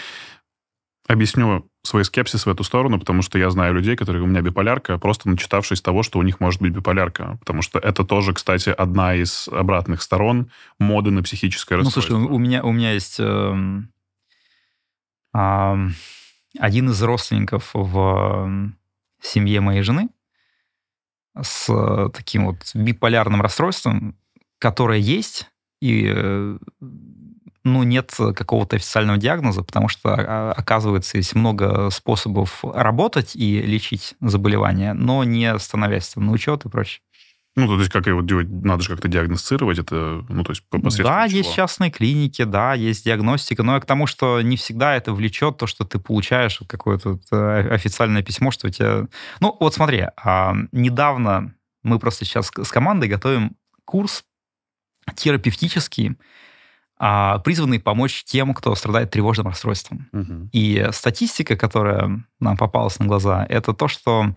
объясню свой скепсис в эту сторону, потому что я знаю людей, которые у меня биполярка, просто начитавшись того, что у них может быть биполярка. Потому что это тоже, кстати, одна из обратных сторон моды на психическое расстройство. Ну, слушай, у меня, у меня есть... Э, э, один из родственников в эм, семье моей жены, с э, таким вот биполярным расстройством, которое есть, и э, ну, нет какого-то официального диагноза, потому что, а, оказывается, есть много способов работать и лечить заболевания, но не становясь там на учет и прочее. Ну, то есть, как его делать надо же как-то диагностировать, это, ну, то есть, посредством Да, чего? есть частные клиники, да, есть диагностика, но я к тому, что не всегда это влечет то, что ты получаешь какое-то э, официальное письмо, что у тебя... Ну, вот смотри, а, недавно мы просто сейчас с командой готовим курс терапевтический, а, призванный помочь тем, кто страдает тревожным расстройством. Угу. И статистика, которая нам попалась на глаза, это то, что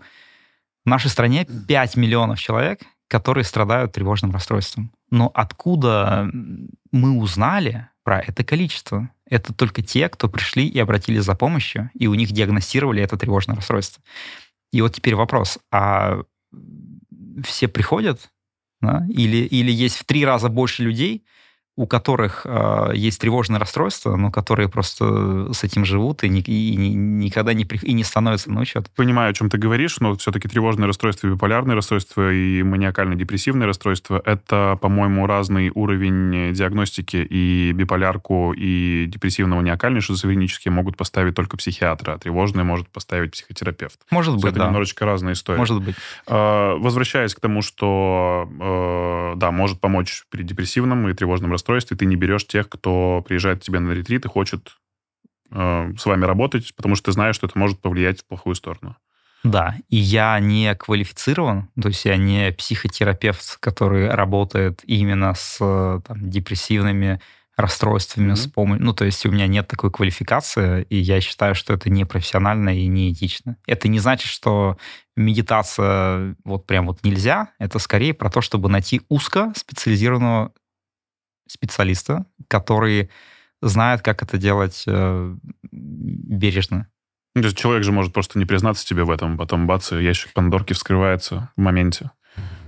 в нашей стране 5 миллионов человек — которые страдают тревожным расстройством. Но откуда мы узнали про это количество? Это только те, кто пришли и обратились за помощью, и у них диагностировали это тревожное расстройство. И вот теперь вопрос, а все приходят? Да? Или, или есть в три раза больше людей, у которых э, есть тревожное расстройство, но которые просто с этим живут и, ни, и, и никогда не, при, и не становятся на учет. Понимаю, о чем ты говоришь, но все-таки тревожное расстройство, биполярное расстройство и маниакально-депрессивное расстройство — это, по-моему, разный уровень диагностики, и биполярку, и депрессивно-маниакальный шизофренические могут поставить только психиатр, а тревожное может поставить психотерапевт. Может быть, Это да. немножечко разная история. Может быть. Э, возвращаясь к тому, что, э, да, может помочь при депрессивном и тревожном расстройстве, трудоустройстве ты не берешь тех, кто приезжает к тебе на ретрит и хочет э, с вами работать, потому что ты знаешь, что это может повлиять в плохую сторону. Да, и я не квалифицирован, то есть я не психотерапевт, который работает именно с э, там, депрессивными расстройствами, mm-hmm. с помощью, ну то есть у меня нет такой квалификации, и я считаю, что это непрофессионально и неэтично. Это не значит, что медитация вот прям вот нельзя, это скорее про то, чтобы найти узко специализированного специалиста, который знает, как это делать э, бережно. Ну, то есть человек же может просто не признаться тебе в этом, потом бац, и ящик Пандорки вскрывается в моменте.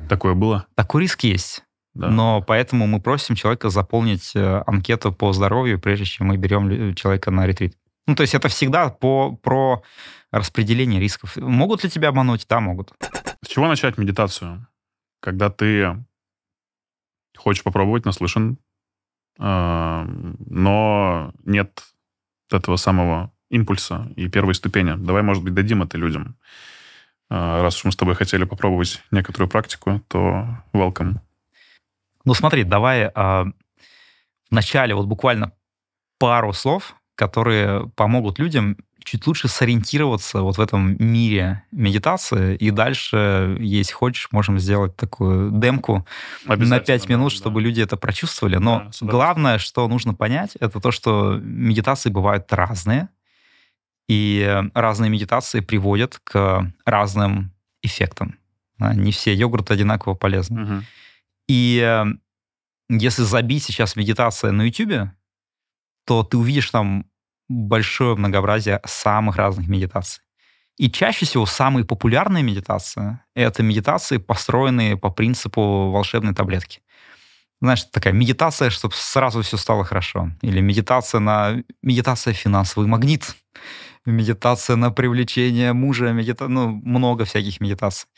Такое было? Такой риск есть. Да. Но поэтому мы просим человека заполнить э, анкету по здоровью, прежде чем мы берем человека на ретрит. Ну, то есть это всегда по, про распределение рисков. Могут ли тебя обмануть? Да, могут. С чего начать медитацию? Когда ты хочешь попробовать, наслышан но нет этого самого импульса и первой ступени. Давай, может быть, дадим это людям. А, раз уж мы с тобой хотели попробовать некоторую практику, то welcome. Ну смотри, давай а, вначале вот буквально пару слов, которые помогут людям чуть лучше сориентироваться вот в этом мире медитации. И дальше, если хочешь, можем сделать такую демку на 5 минут, да, чтобы да. люди это прочувствовали. Но да, главное, что нужно понять, это то, что медитации бывают разные. И разные медитации приводят к разным эффектам. Не все йогурты одинаково полезны. Угу. И э, если забить сейчас медитация на YouTube, то ты увидишь там большое многообразие самых разных медитаций. И чаще всего самые популярные медитации — это медитации, построенные по принципу волшебной таблетки. Знаешь, такая медитация, чтобы сразу все стало хорошо. Или медитация на... Медитация финансовый магнит. Медитация на привлечение мужа. Медита... Ну, много всяких медитаций.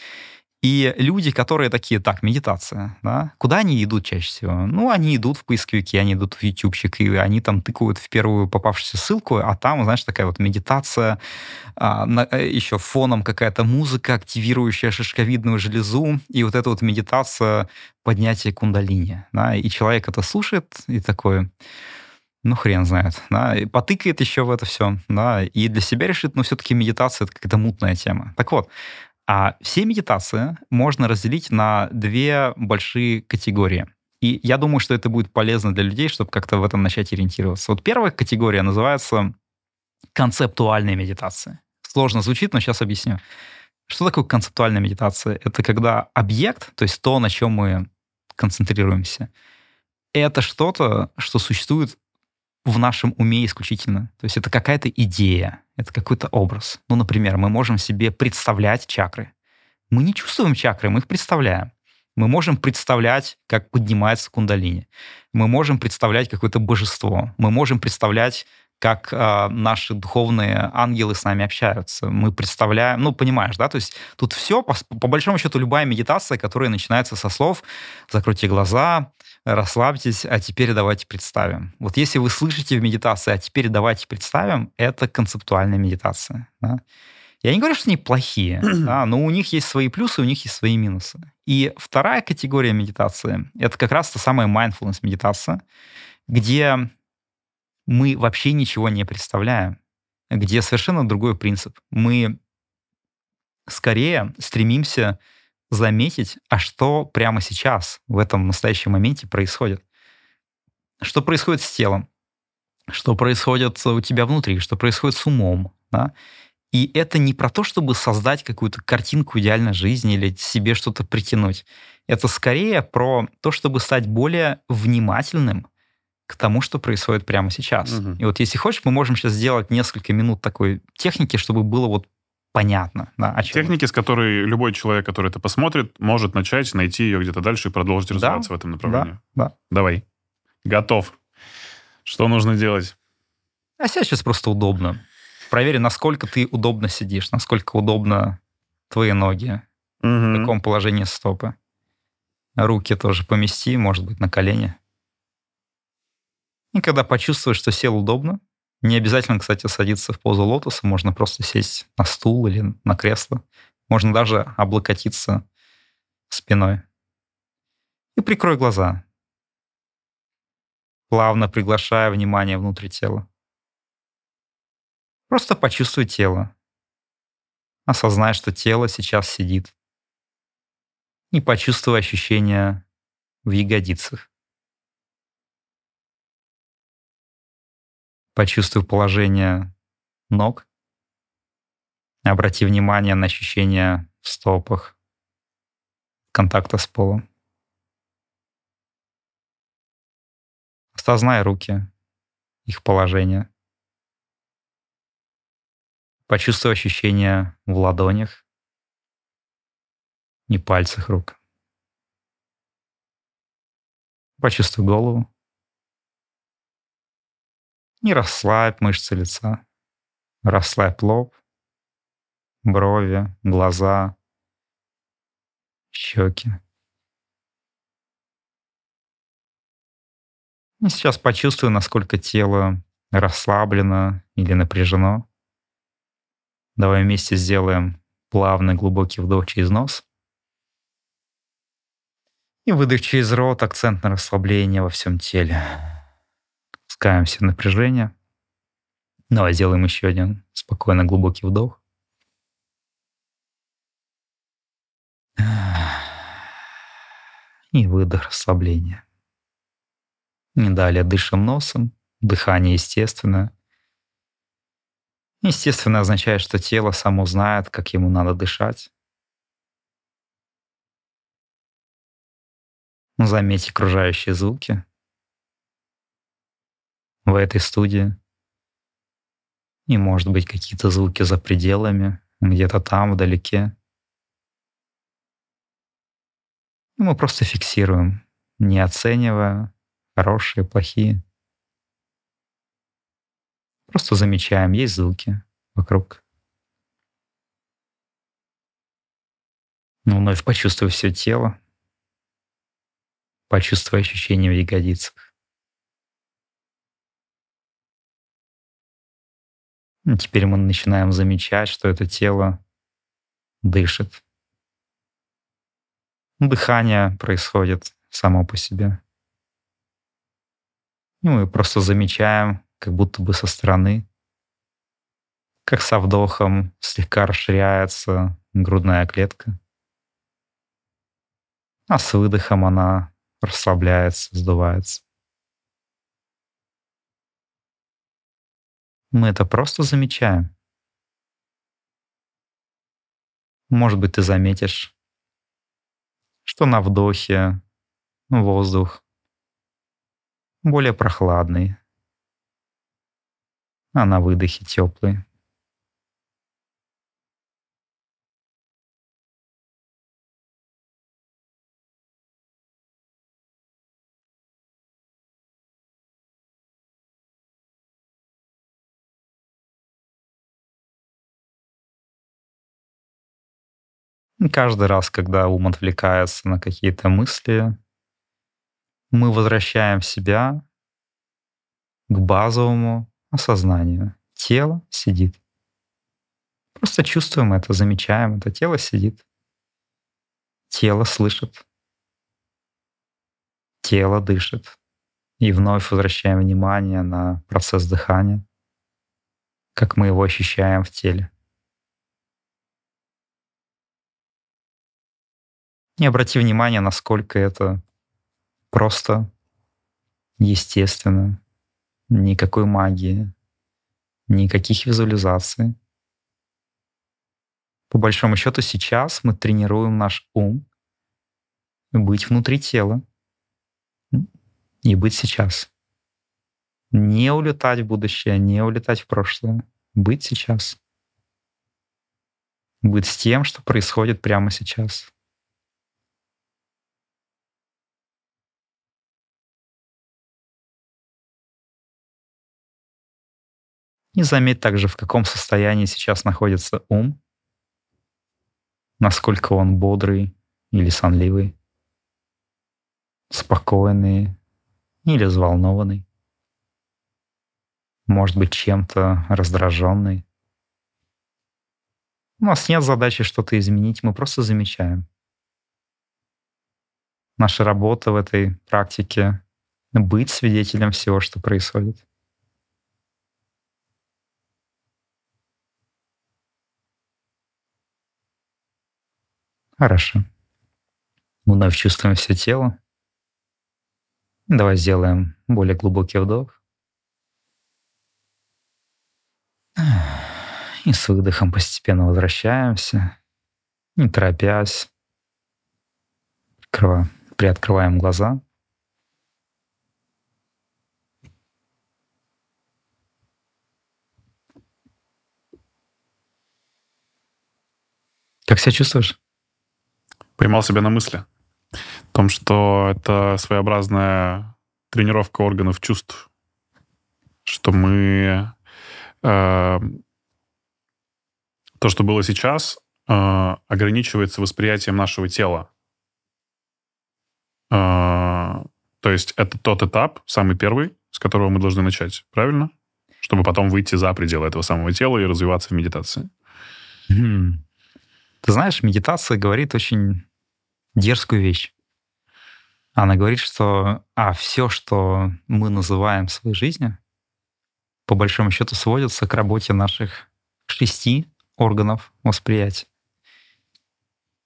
И люди, которые такие, так, медитация, да, куда они идут чаще всего? Ну, они идут в поисковики, они идут в ютубчик, и они там тыкают в первую попавшуюся ссылку, а там, знаешь, такая вот медитация, а, на, э, еще фоном какая-то музыка, активирующая шишковидную железу, и вот эта вот медитация поднятия кундалини, да, и человек это слушает и такой, ну, хрен знает, да, и потыкает еще в это все, да, и для себя решит, но все-таки медитация — это какая-то мутная тема. Так вот, а все медитации можно разделить на две большие категории. И я думаю, что это будет полезно для людей, чтобы как-то в этом начать ориентироваться. Вот первая категория называется концептуальная медитация. Сложно звучит, но сейчас объясню. Что такое концептуальная медитация? Это когда объект, то есть то, на чем мы концентрируемся, это что-то, что существует в нашем уме исключительно. То есть это какая-то идея, это какой-то образ. Ну, например, мы можем себе представлять чакры. Мы не чувствуем чакры, мы их представляем. Мы можем представлять, как поднимается кундалини. Мы можем представлять какое-то божество. Мы можем представлять как э, наши духовные ангелы с нами общаются. Мы представляем, ну, понимаешь, да, то есть тут все, по, по большому счету, любая медитация, которая начинается со слов «закройте глаза», расслабьтесь, а теперь давайте представим. Вот если вы слышите в медитации, а теперь давайте представим, это концептуальная медитация. Да? Я не говорю, что они плохие, <clears throat> да, но у них есть свои плюсы, у них есть свои минусы. И вторая категория медитации — это как раз та самая mindfulness медитация, где мы вообще ничего не представляем, где совершенно другой принцип. Мы скорее стремимся заметить, а что прямо сейчас, в этом настоящем моменте происходит. Что происходит с телом, что происходит э, у тебя внутри, что происходит с умом. Да? И это не про то, чтобы создать какую-то картинку идеальной жизни или себе что-то притянуть. Это скорее про то, чтобы стать более внимательным к тому, что происходит прямо сейчас. Угу. И вот если хочешь, мы можем сейчас сделать несколько минут такой техники, чтобы было вот понятно. Да, Техники, с которой любой человек, который это посмотрит, может начать, найти ее где-то дальше и продолжить развиваться да, в этом направлении. Да, да. Давай. Готов. Что нужно делать? А сейчас сейчас просто удобно. Проверь, насколько ты удобно сидишь, насколько удобно твои ноги угу. в таком положении стопы. Руки тоже помести, может быть, на колени. И когда почувствуешь, что сел удобно, не обязательно, кстати, садиться в позу лотоса, можно просто сесть на стул или на кресло. Можно даже облокотиться спиной. И прикрой глаза, плавно приглашая внимание внутрь тела. Просто почувствуй тело. Осознай, что тело сейчас сидит. И почувствуй ощущения в ягодицах. Почувствуй положение ног. Обрати внимание на ощущения в стопах, контакта с полом. Осознай руки, их положение. Почувствуй ощущения в ладонях не пальцах рук. Почувствуй голову. И расслабь мышцы лица. Расслабь лоб, брови, глаза, щеки. И ну, сейчас почувствую, насколько тело расслаблено или напряжено. Давай вместе сделаем плавный глубокий вдох через нос. И выдох через рот, акцент на расслабление во всем теле. Отпускаем все напряжение. Давай сделаем еще один спокойно глубокий вдох. И выдох расслабления. И далее дышим носом, дыхание естественное. Естественно означает, что тело само знает, как ему надо дышать. Заметьте окружающие звуки в этой студии. И, может быть, какие-то звуки за пределами, где-то там, вдалеке. И мы просто фиксируем, не оценивая хорошие, плохие. Просто замечаем, есть звуки вокруг. Но вновь почувствуй все тело, почувствуй ощущения в ягодицах. Ну, теперь мы начинаем замечать, что это тело дышит. Дыхание происходит само по себе. И ну, мы просто замечаем, как будто бы со стороны, как со вдохом слегка расширяется грудная клетка. А с выдохом она расслабляется, сдувается. Мы это просто замечаем. Может быть, ты заметишь, что на вдохе воздух более прохладный, а на выдохе теплый. Каждый раз, когда ум отвлекается на какие-то мысли, мы возвращаем себя к базовому осознанию. Тело сидит. Просто чувствуем это, замечаем это. Тело сидит. Тело слышит. Тело дышит. И вновь возвращаем внимание на процесс дыхания, как мы его ощущаем в теле. Не обрати внимания, насколько это просто, естественно, никакой магии, никаких визуализаций. По большому счету сейчас мы тренируем наш ум быть внутри тела и быть сейчас. Не улетать в будущее, не улетать в прошлое. Быть сейчас. Быть с тем, что происходит прямо сейчас. И заметь также, в каком состоянии сейчас находится ум, насколько он бодрый или сонливый, спокойный или взволнованный, может быть, чем-то раздраженный. У нас нет задачи что-то изменить, мы просто замечаем. Наша работа в этой практике — быть свидетелем всего, что происходит. Хорошо. Вновь чувствуем все тело. Давай сделаем более глубокий вдох. И с выдохом постепенно возвращаемся, не торопясь. приоткрываем глаза. Как себя чувствуешь? поймал себя на мысли о том, что это своеобразная тренировка органов чувств, что мы э, то, что было сейчас, э, ограничивается восприятием нашего тела. Э, то есть это тот этап, самый первый, с которого мы должны начать, правильно? Чтобы потом выйти за пределы этого самого тела и развиваться в медитации. Ты знаешь, медитация говорит очень дерзкую вещь. Она говорит, что а все, что мы называем своей жизнью, по большому счету сводится к работе наших шести органов восприятия.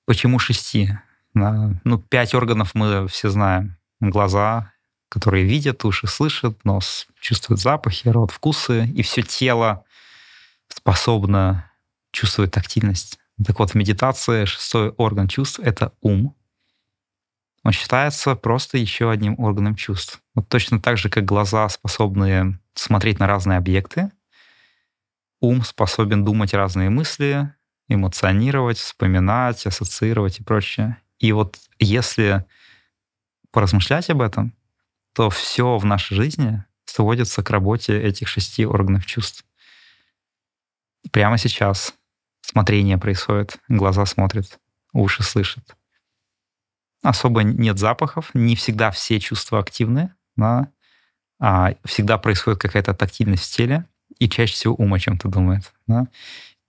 Почему шести? Ну, пять органов мы все знаем. Глаза, которые видят, уши слышат, нос чувствует запахи, рот вкусы, и все тело способно чувствовать тактильность. Так вот, в медитации шестой орган чувств — это ум. Он считается просто еще одним органом чувств. Вот точно так же, как глаза способные смотреть на разные объекты, ум способен думать разные мысли, эмоционировать, вспоминать, ассоциировать и прочее. И вот если поразмышлять об этом, то все в нашей жизни сводится к работе этих шести органов чувств. Прямо сейчас — смотрение происходит, глаза смотрят, уши слышат. Особо нет запахов, не всегда все чувства активны, да? а всегда происходит какая-то тактильность в теле, и чаще всего ум о чем-то думает. Да?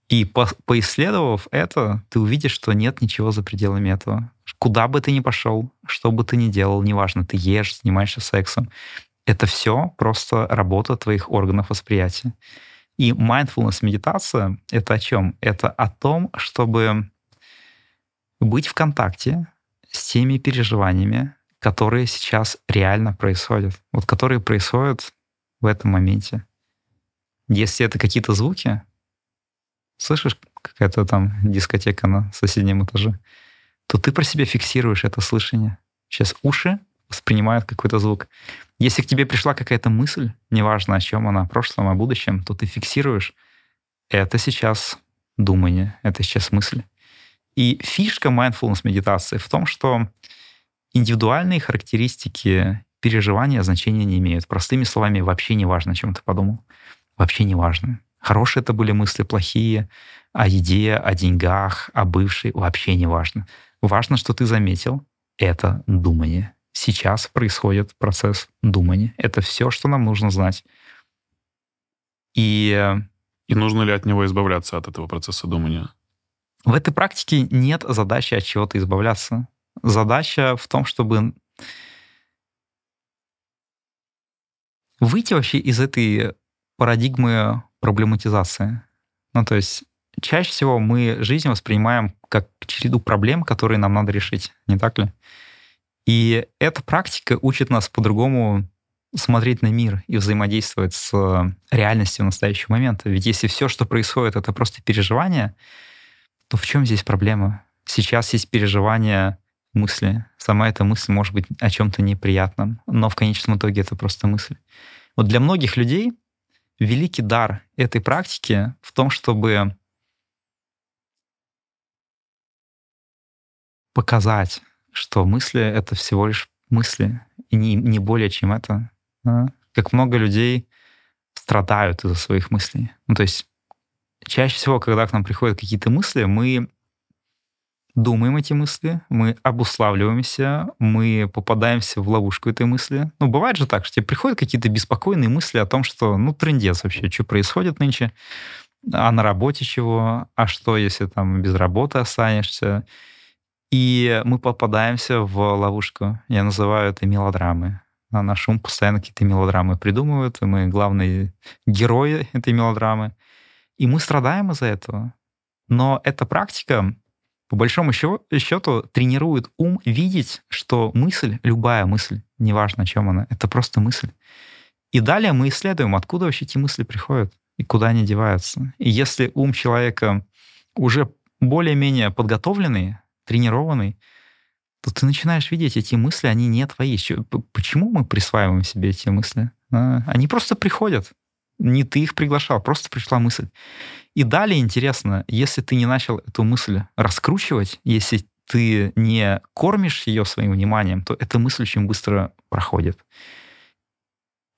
И по, поисследовав это, ты увидишь, что нет ничего за пределами этого. Куда бы ты ни пошел, что бы ты ни делал, неважно, ты ешь, занимаешься сексом, это все просто работа твоих органов восприятия. И mindfulness медитация — это о чем? Это о том, чтобы быть в контакте с теми переживаниями, которые сейчас реально происходят, вот которые происходят в этом моменте. Если это какие-то звуки, слышишь, какая-то там дискотека на соседнем этаже, то ты про себя фиксируешь это слышание. Сейчас уши воспринимают какой-то звук. Если к тебе пришла какая-то мысль, неважно о чем она, о прошлом, о будущем, то ты фиксируешь, это сейчас думание, это сейчас мысль. И фишка mindfulness медитации в том, что индивидуальные характеристики переживания значения не имеют. Простыми словами, вообще не важно, о чем ты подумал. Вообще не важно. Хорошие это были мысли, плохие, о еде, о деньгах, о бывшей, вообще не важно. Важно, что ты заметил это думание, сейчас происходит процесс думания. Это все, что нам нужно знать. И... Э, И нужно ли от него избавляться, от этого процесса думания? В этой практике нет задачи от чего-то избавляться. Задача в том, чтобы выйти вообще из этой парадигмы проблематизации. Ну, то есть чаще всего мы жизнь воспринимаем как череду проблем, которые нам надо решить, не так ли? И эта практика учит нас по-другому смотреть на мир и взаимодействовать с э, реальностью настоящего момента. Ведь если все, что происходит, это просто переживание, то в чем здесь проблема? Сейчас есть переживание мысли. Сама эта мысль может быть о чем-то неприятном, но в конечном итоге это просто мысль. Вот для многих людей великий дар этой практики в том, чтобы показать что мысли — это всего лишь мысли, и не, не более чем это. Да? Как много людей страдают из-за своих мыслей. Ну, то есть чаще всего, когда к нам приходят какие-то мысли, мы думаем эти мысли, мы обуславливаемся, мы попадаемся в ловушку этой мысли. Ну, бывает же так, что тебе приходят какие-то беспокойные мысли о том, что, ну, трендец вообще, что происходит нынче, а на работе чего, а что, если там без работы останешься, и мы попадаемся в ловушку. Я называю это мелодрамы. На наш ум постоянно какие-то мелодрамы придумывают, и мы главные герои этой мелодрамы. И мы страдаем из-за этого. Но эта практика, по большому счету, тренирует ум видеть, что мысль, любая мысль, неважно, о чем она, это просто мысль. И далее мы исследуем, откуда вообще эти мысли приходят и куда они деваются. И если ум человека уже более-менее подготовленный, тренированный, то ты начинаешь видеть эти мысли, они не твои. Почему мы присваиваем себе эти мысли? А, они просто приходят. Не ты их приглашал, просто пришла мысль. И далее интересно, если ты не начал эту мысль раскручивать, если ты не кормишь ее своим вниманием, то эта мысль очень быстро проходит.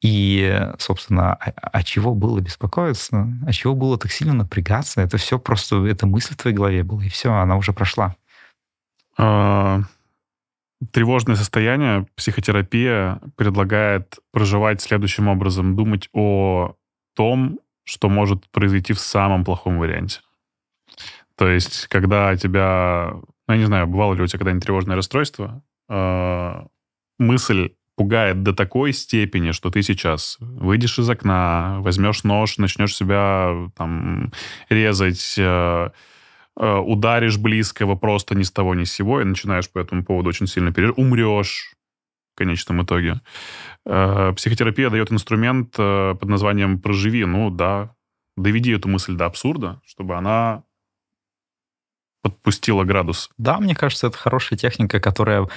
И, собственно, о а, а чего было беспокоиться? о чего было так сильно напрягаться? Это все просто, эта мысль в твоей голове была, и все, она уже прошла. А, тревожное состояние психотерапия предлагает проживать следующим образом, думать о том, что может произойти в самом плохом варианте. То есть, когда тебя, ну, я не знаю, бывало ли у тебя когда-нибудь тревожное расстройство, э, мысль пугает до такой степени, что ты сейчас выйдешь из окна, возьмешь нож, начнешь себя там резать. Э, Э, ударишь близкого просто ни с того, ни с сего, и начинаешь по этому поводу очень сильно переживать, умрешь в конечном итоге. Э, психотерапия дает инструмент э, под названием «проживи», ну да, доведи эту мысль до абсурда, чтобы она подпустила градус. Да, мне кажется, это хорошая техника, которая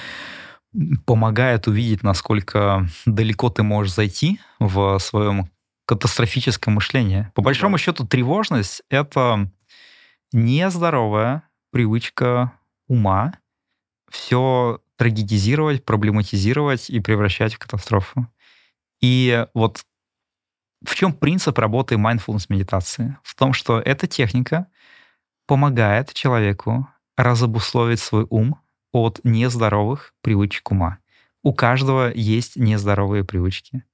помогает увидеть, насколько далеко ты можешь зайти в своем катастрофическом мышлении. По ну большому да. счету, тревожность — это нездоровая привычка ума все трагедизировать, проблематизировать и превращать в катастрофу. И вот в чем принцип работы mindfulness медитации? В том, что эта техника помогает человеку разобусловить свой ум от нездоровых привычек ума. У каждого есть нездоровые привычки.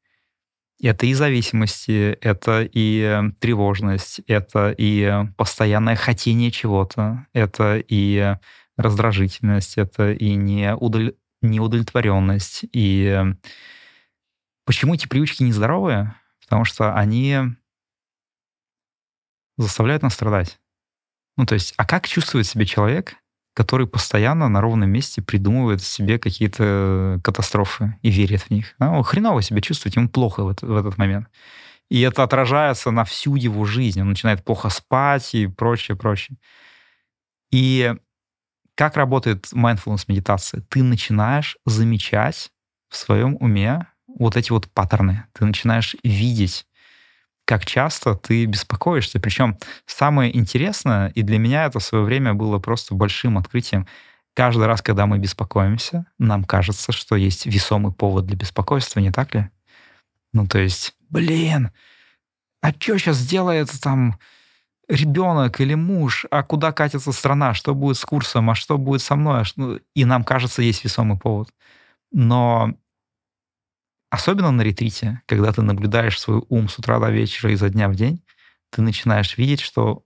Это и зависимости, это и э, тревожность, это и постоянное хотение чего-то, это и раздражительность, это и неудаль... неудовлетворенность. И э, почему эти привычки нездоровые? Потому что они заставляют нас страдать. Ну, то есть, а как чувствует себя человек, который постоянно на ровном месте придумывает себе какие-то э, катастрофы и верит в них. Он хреново себя чувствует, ему плохо в, этот, в этот момент. И это отражается на всю его жизнь. Он начинает плохо спать и прочее, прочее. И как работает mindfulness медитация? Ты начинаешь замечать в своем уме вот эти вот паттерны. Ты начинаешь видеть как часто ты беспокоишься. Причем самое интересное, и для меня это в свое время было просто большим открытием, каждый раз, когда мы беспокоимся, нам кажется, что есть весомый повод для беспокойства, не так ли? Ну, то есть, блин, а что сейчас делает там ребенок или муж, а куда катится страна, что будет с курсом, а что будет со мной, а ну, и нам кажется, есть весомый повод. Но Особенно на ретрите, когда ты наблюдаешь свой ум с утра до вечера и за дня в день, ты начинаешь видеть, что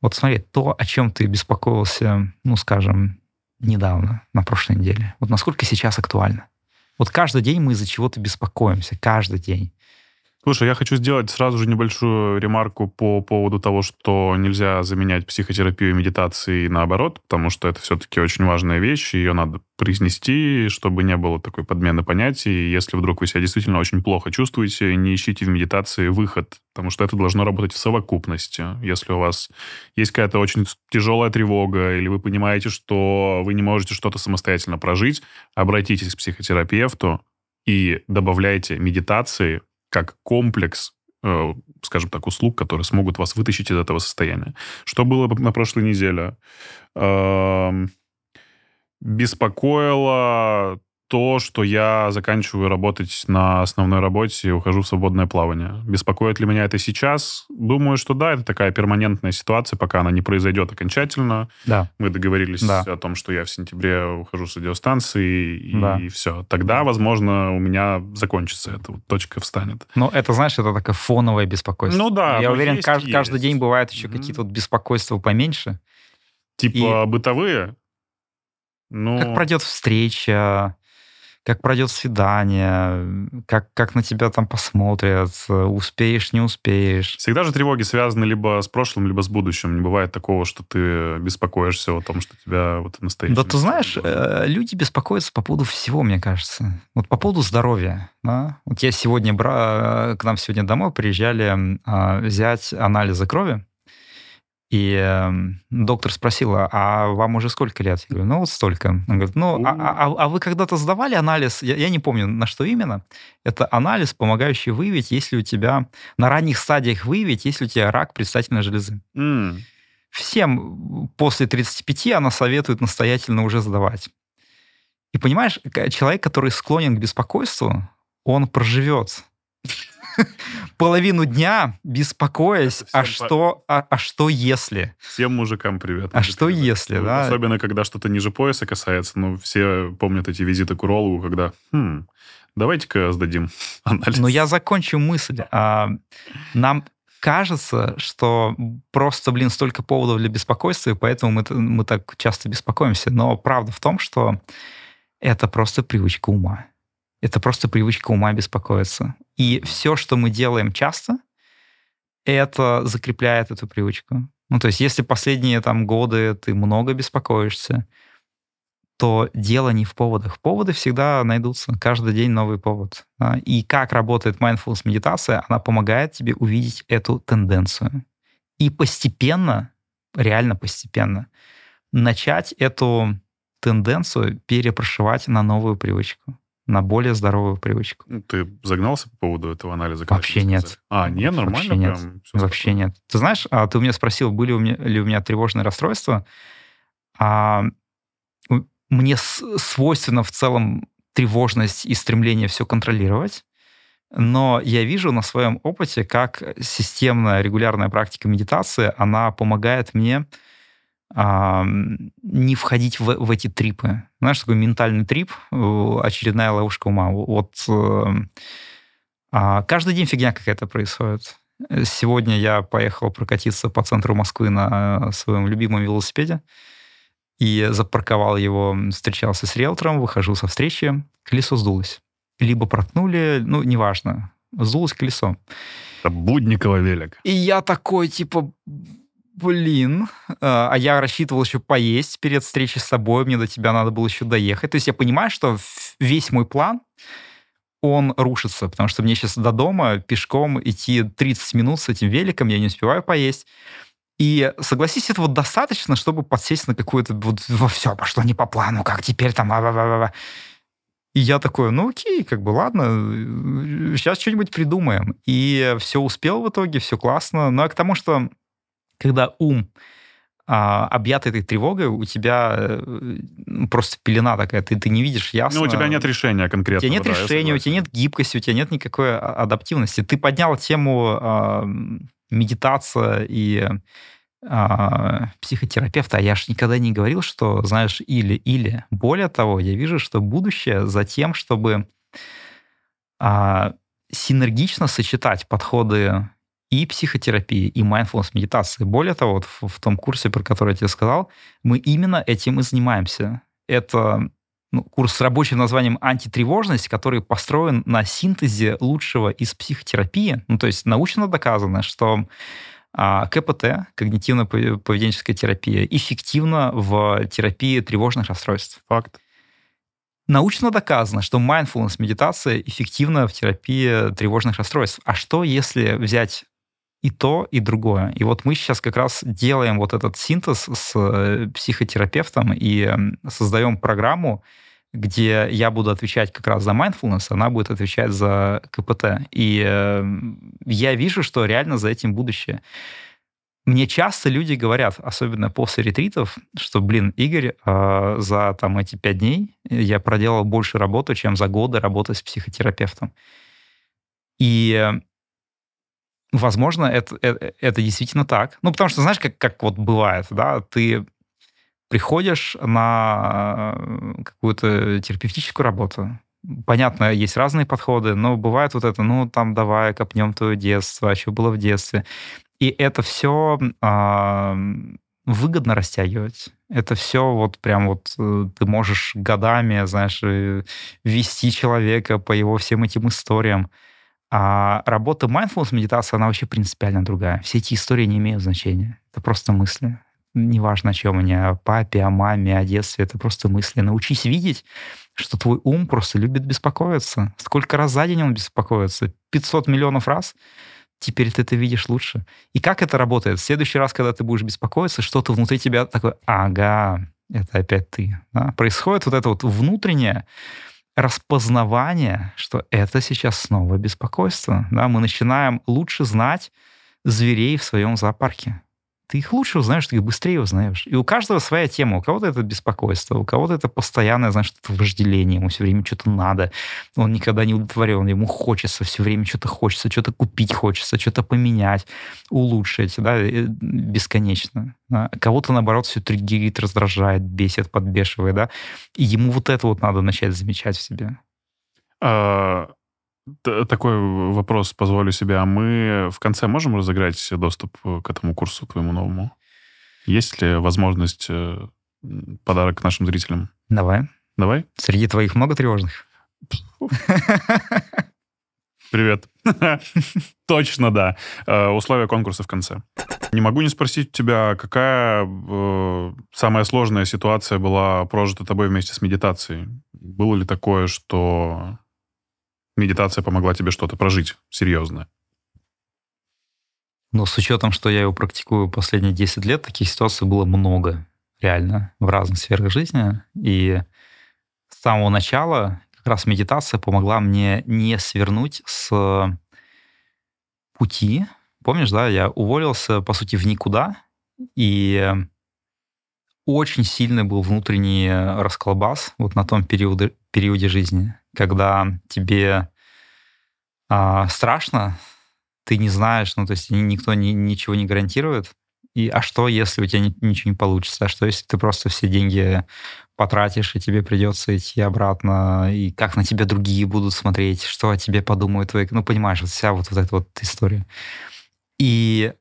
вот смотри, то, о чем ты беспокоился, ну, скажем, недавно, на прошлой неделе, вот насколько сейчас актуально. Вот каждый день мы из-за чего-то беспокоимся, каждый день. Слушай, я хочу сделать сразу же небольшую ремарку по поводу того, что нельзя заменять психотерапию и медитации наоборот, потому что это все-таки очень важная вещь, ее надо произнести, чтобы не было такой подмены понятий. Если вдруг вы себя действительно очень плохо чувствуете, не ищите в медитации выход, потому что это должно работать в совокупности. Если у вас есть какая-то очень тяжелая тревога, или вы понимаете, что вы не можете что-то самостоятельно прожить, обратитесь к психотерапевту и добавляйте медитации как комплекс э, скажем так, услуг, которые смогут вас вытащить из этого состояния. Что было на прошлой неделе? Эм, беспокоило то, что я заканчиваю работать на основной работе и ухожу в свободное плавание. Беспокоит ли меня это сейчас? Думаю, что да, это такая перманентная ситуация, пока она не произойдет окончательно. Да. Мы договорились да. о том, что я в сентябре ухожу с радиостанции, и, да. и все. Тогда, возможно, у меня закончится эта вот точка встанет. Ну, это, знаешь, это такое фоновое беспокойство. Ну да. Я ну уверен, есть, кажд- есть. каждый день бывают еще mm-hmm. какие-то вот беспокойства поменьше. Типа и... бытовые? Ну... Как пройдет встреча? как пройдет свидание, как, как на тебя там посмотрят, успеешь, не успеешь. Всегда же тревоги связаны либо с прошлым, либо с будущим. Не бывает такого, что ты беспокоишься о том, что тебя вот настоящее... Да ты знаешь, было. Э, люди беспокоятся по поводу всего, мне кажется. Вот по поводу здоровья. Да? Вот я сегодня, бра... Э, к нам сегодня домой приезжали а, взять анализы крови, и эм, доктор спросил: а вам уже сколько лет? Я говорю, ну вот столько. Он говорит, ну а, а, а вы когда-то сдавали анализ? Я, я не помню, на что именно. Это анализ, помогающий выявить, если у тебя на ранних стадиях выявить, если у тебя рак предстательной железы. Mm. Всем после 35 она советует настоятельно уже сдавать. И понимаешь, человек, который склонен к беспокойству, он проживет половину дня беспокоясь, а что, по... а, а что если? Всем мужикам привет. А что привет. если, да? Особенно, когда что-то ниже пояса касается. Ну, все помнят эти визиты к урологу, когда, хм, давайте-ка сдадим <laughs> анализ. Но ну, я закончу мысль. А, нам кажется, что просто, блин, столько поводов для беспокойства, и поэтому мы, мы так часто беспокоимся. Но правда в том, что это просто привычка ума. Это просто привычка ума беспокоиться. И все, что мы делаем часто, это закрепляет эту привычку. Ну, то есть, если последние там годы ты много беспокоишься, то дело не в поводах. Поводы всегда найдутся. Каждый день новый повод. А, и как работает mindfulness медитация, она помогает тебе увидеть эту тенденцию. И постепенно, реально постепенно, начать эту тенденцию перепрошивать на новую привычку на более здоровую привычку. Ну, ты загнался по поводу этого анализа? Вообще нет. А, не, нормально? Вообще прям, нет. Прям, Вообще нет. Ты знаешь, а, ты у меня спросил, были у меня, ли у меня тревожные расстройства. А, мне свойственно в целом тревожность и стремление все контролировать. Но я вижу на своем опыте, как системная регулярная практика медитации, она помогает мне а, не входить в, в эти трипы. Знаешь, такой ментальный трип, э, очередная ловушка ума. Вот э, а, каждый день фигня какая-то происходит. Сегодня я поехал прокатиться по центру Москвы на своем любимом велосипеде и запарковал его, встречался с риэлтором, выхожу со встречи, колесо сдулось. Либо проткнули, ну, неважно, сдулось колесо. Это Будникова велик. И я такой, типа, блин, а, а я рассчитывал еще поесть перед встречей с тобой, мне до тебя надо было еще доехать. То есть я понимаю, что весь мой план, он рушится, потому что мне сейчас до дома пешком идти 30 минут с этим великом, я не успеваю поесть. И согласись, этого достаточно, чтобы подсесть на какую-то вот все, пошло не по плану, как теперь там, а -а -а -а. И я такой, ну окей, как бы ладно, сейчас что-нибудь придумаем. И все успел в итоге, все классно. Но ну, а к тому, что когда ум а, объят этой тревогой, у тебя э, ну, просто пелена такая, ты, ты не видишь ясно. Ну, у тебя нет решения конкретно. У тебя нет да, решения, у тебя нет гибкости, у тебя нет никакой а, адаптивности. Ты поднял тему а, медитация и а, психотерапевта, а я же никогда не говорил, что, знаешь, или-или. Более того, я вижу, что будущее за тем, чтобы а, синергично сочетать подходы и психотерапии, и mindfulness медитации. Более того, вот в, в том курсе, про который я тебе сказал, мы именно этим и занимаемся. Это ну, курс с рабочим названием «Антитревожность», который построен на синтезе лучшего из психотерапии. Ну, то есть научно доказано, что а, КПТ, когнитивно-поведенческая терапия, эффективна в терапии тревожных расстройств. Факт. Научно доказано, что mindfulness медитация эффективна в терапии тревожных расстройств. А что, если взять и то, и другое. И вот мы сейчас как раз делаем вот этот синтез с э, психотерапевтом и эм, создаем программу, где я буду отвечать как раз за mindfulness, она будет отвечать за КПТ. И эм, я вижу, что реально за этим будущее. Мне часто люди говорят, особенно после ретритов, что, блин, Игорь, э, за там эти пять дней я проделал больше работы, чем за годы работы с психотерапевтом. И эм, Возможно, это, это, это действительно так. Ну, потому что, знаешь, как, как вот бывает, да, ты приходишь на э, какую-то терапевтическую работу. Понятно, есть разные подходы, но бывает вот это, ну, там, давай, копнем твое детство, а что было в детстве. И это все э, а, выгодно растягивать. Это все вот прям вот э, ты можешь годами, знаешь, э, вести человека по его всем этим историям. А работа mindfulness медитация она вообще принципиально другая. Все эти истории не имеют значения. Это просто мысли. Неважно, о чем они, о папе, о маме, о детстве. Это просто мысли. Научись видеть, что твой ум просто любит беспокоиться. Сколько раз за день он беспокоится? 500 миллионов раз? Теперь ты это видишь лучше. И как это работает? В следующий раз, когда ты будешь беспокоиться, что-то внутри тебя такое, ага, это опять ты. Да? Происходит вот это вот внутреннее, распознавание, что это сейчас снова беспокойство. Да, мы начинаем лучше знать зверей в своем зоопарке ты их лучше узнаешь, ты их быстрее узнаешь. И у каждого своя тема. У кого-то это беспокойство, у кого-то это постоянное, знаешь, это вожделение, ему все время что-то надо. Он никогда не удовлетворен, ему хочется, все время что-то хочется, что-то купить хочется, что-то поменять, улучшить, да, э, бесконечно. А кого-то, наоборот, все триггерит, раздражает, бесит, подбешивает, да. И ему вот это вот надо начать замечать в себе. А, такой вопрос позволю себе. А мы в конце можем разыграть доступ э, к этому курсу твоему новому? Есть ли возможность э, подарок нашим зрителям? Давай. Давай? Среди твоих много тревожных? Привет. <laughs> Точно, да. Э, условия конкурса в конце. Не могу не спросить тебя, какая самая сложная ситуация была прожита тобой вместе с медитацией? Было ли такое, что медитация помогла тебе что-то прожить серьезное? Но ну, с учетом, что я его практикую последние 10 лет, таких ситуаций было много, реально, в разных сферах жизни. И с самого начала как раз медитация помогла мне не свернуть с пути. Помнишь, да, я уволился, по сути, в никуда, и очень сильный был внутренний э, расколбас вот на том периоде, периоде жизни, когда тебе э, страшно, ты не знаешь, ну, то есть никто ни, ничего не гарантирует. И, а что, если у тебя ничего не получится? А что, если ты просто все деньги потратишь, и тебе придется идти обратно? И как на тебя другие будут смотреть? Что о тебе подумают твои... Ну, понимаешь, вот вся вот, вот эта вот история. И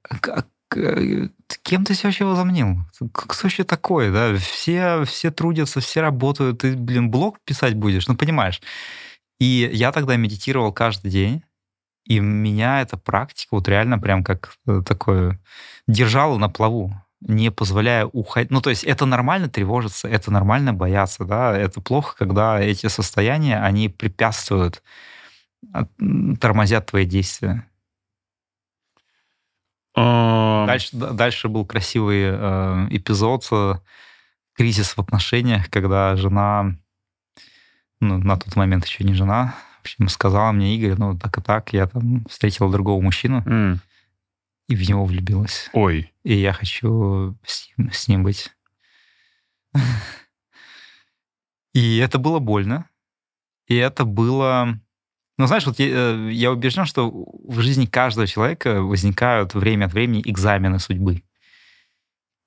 Э, кем ты себя вообще возомнил? Как вообще такое, да? Все, все трудятся, все работают, ты, блин, блог писать будешь, ну, понимаешь. И я тогда медитировал каждый день, и меня эта практика вот реально прям как э, такое держала на плаву, не позволяя уходить. Ну, то есть это нормально тревожиться, это нормально бояться, да, это плохо, когда эти состояния, они препятствуют, а, тормозят твои действия. А. Дальше, дальше был красивый э, эпизод, э, кризис в отношениях, когда жена, ну, на тот момент еще не жена, в общем, сказала мне, Игорь, ну, так и так, я там встретила другого мужчину mm. и в него влюбилась. Ой. И я хочу с ним, с ним быть. <laughs> И это было больно. И это было но ну, знаешь, вот я, э, я убежден, что в жизни каждого человека возникают время от времени экзамены судьбы.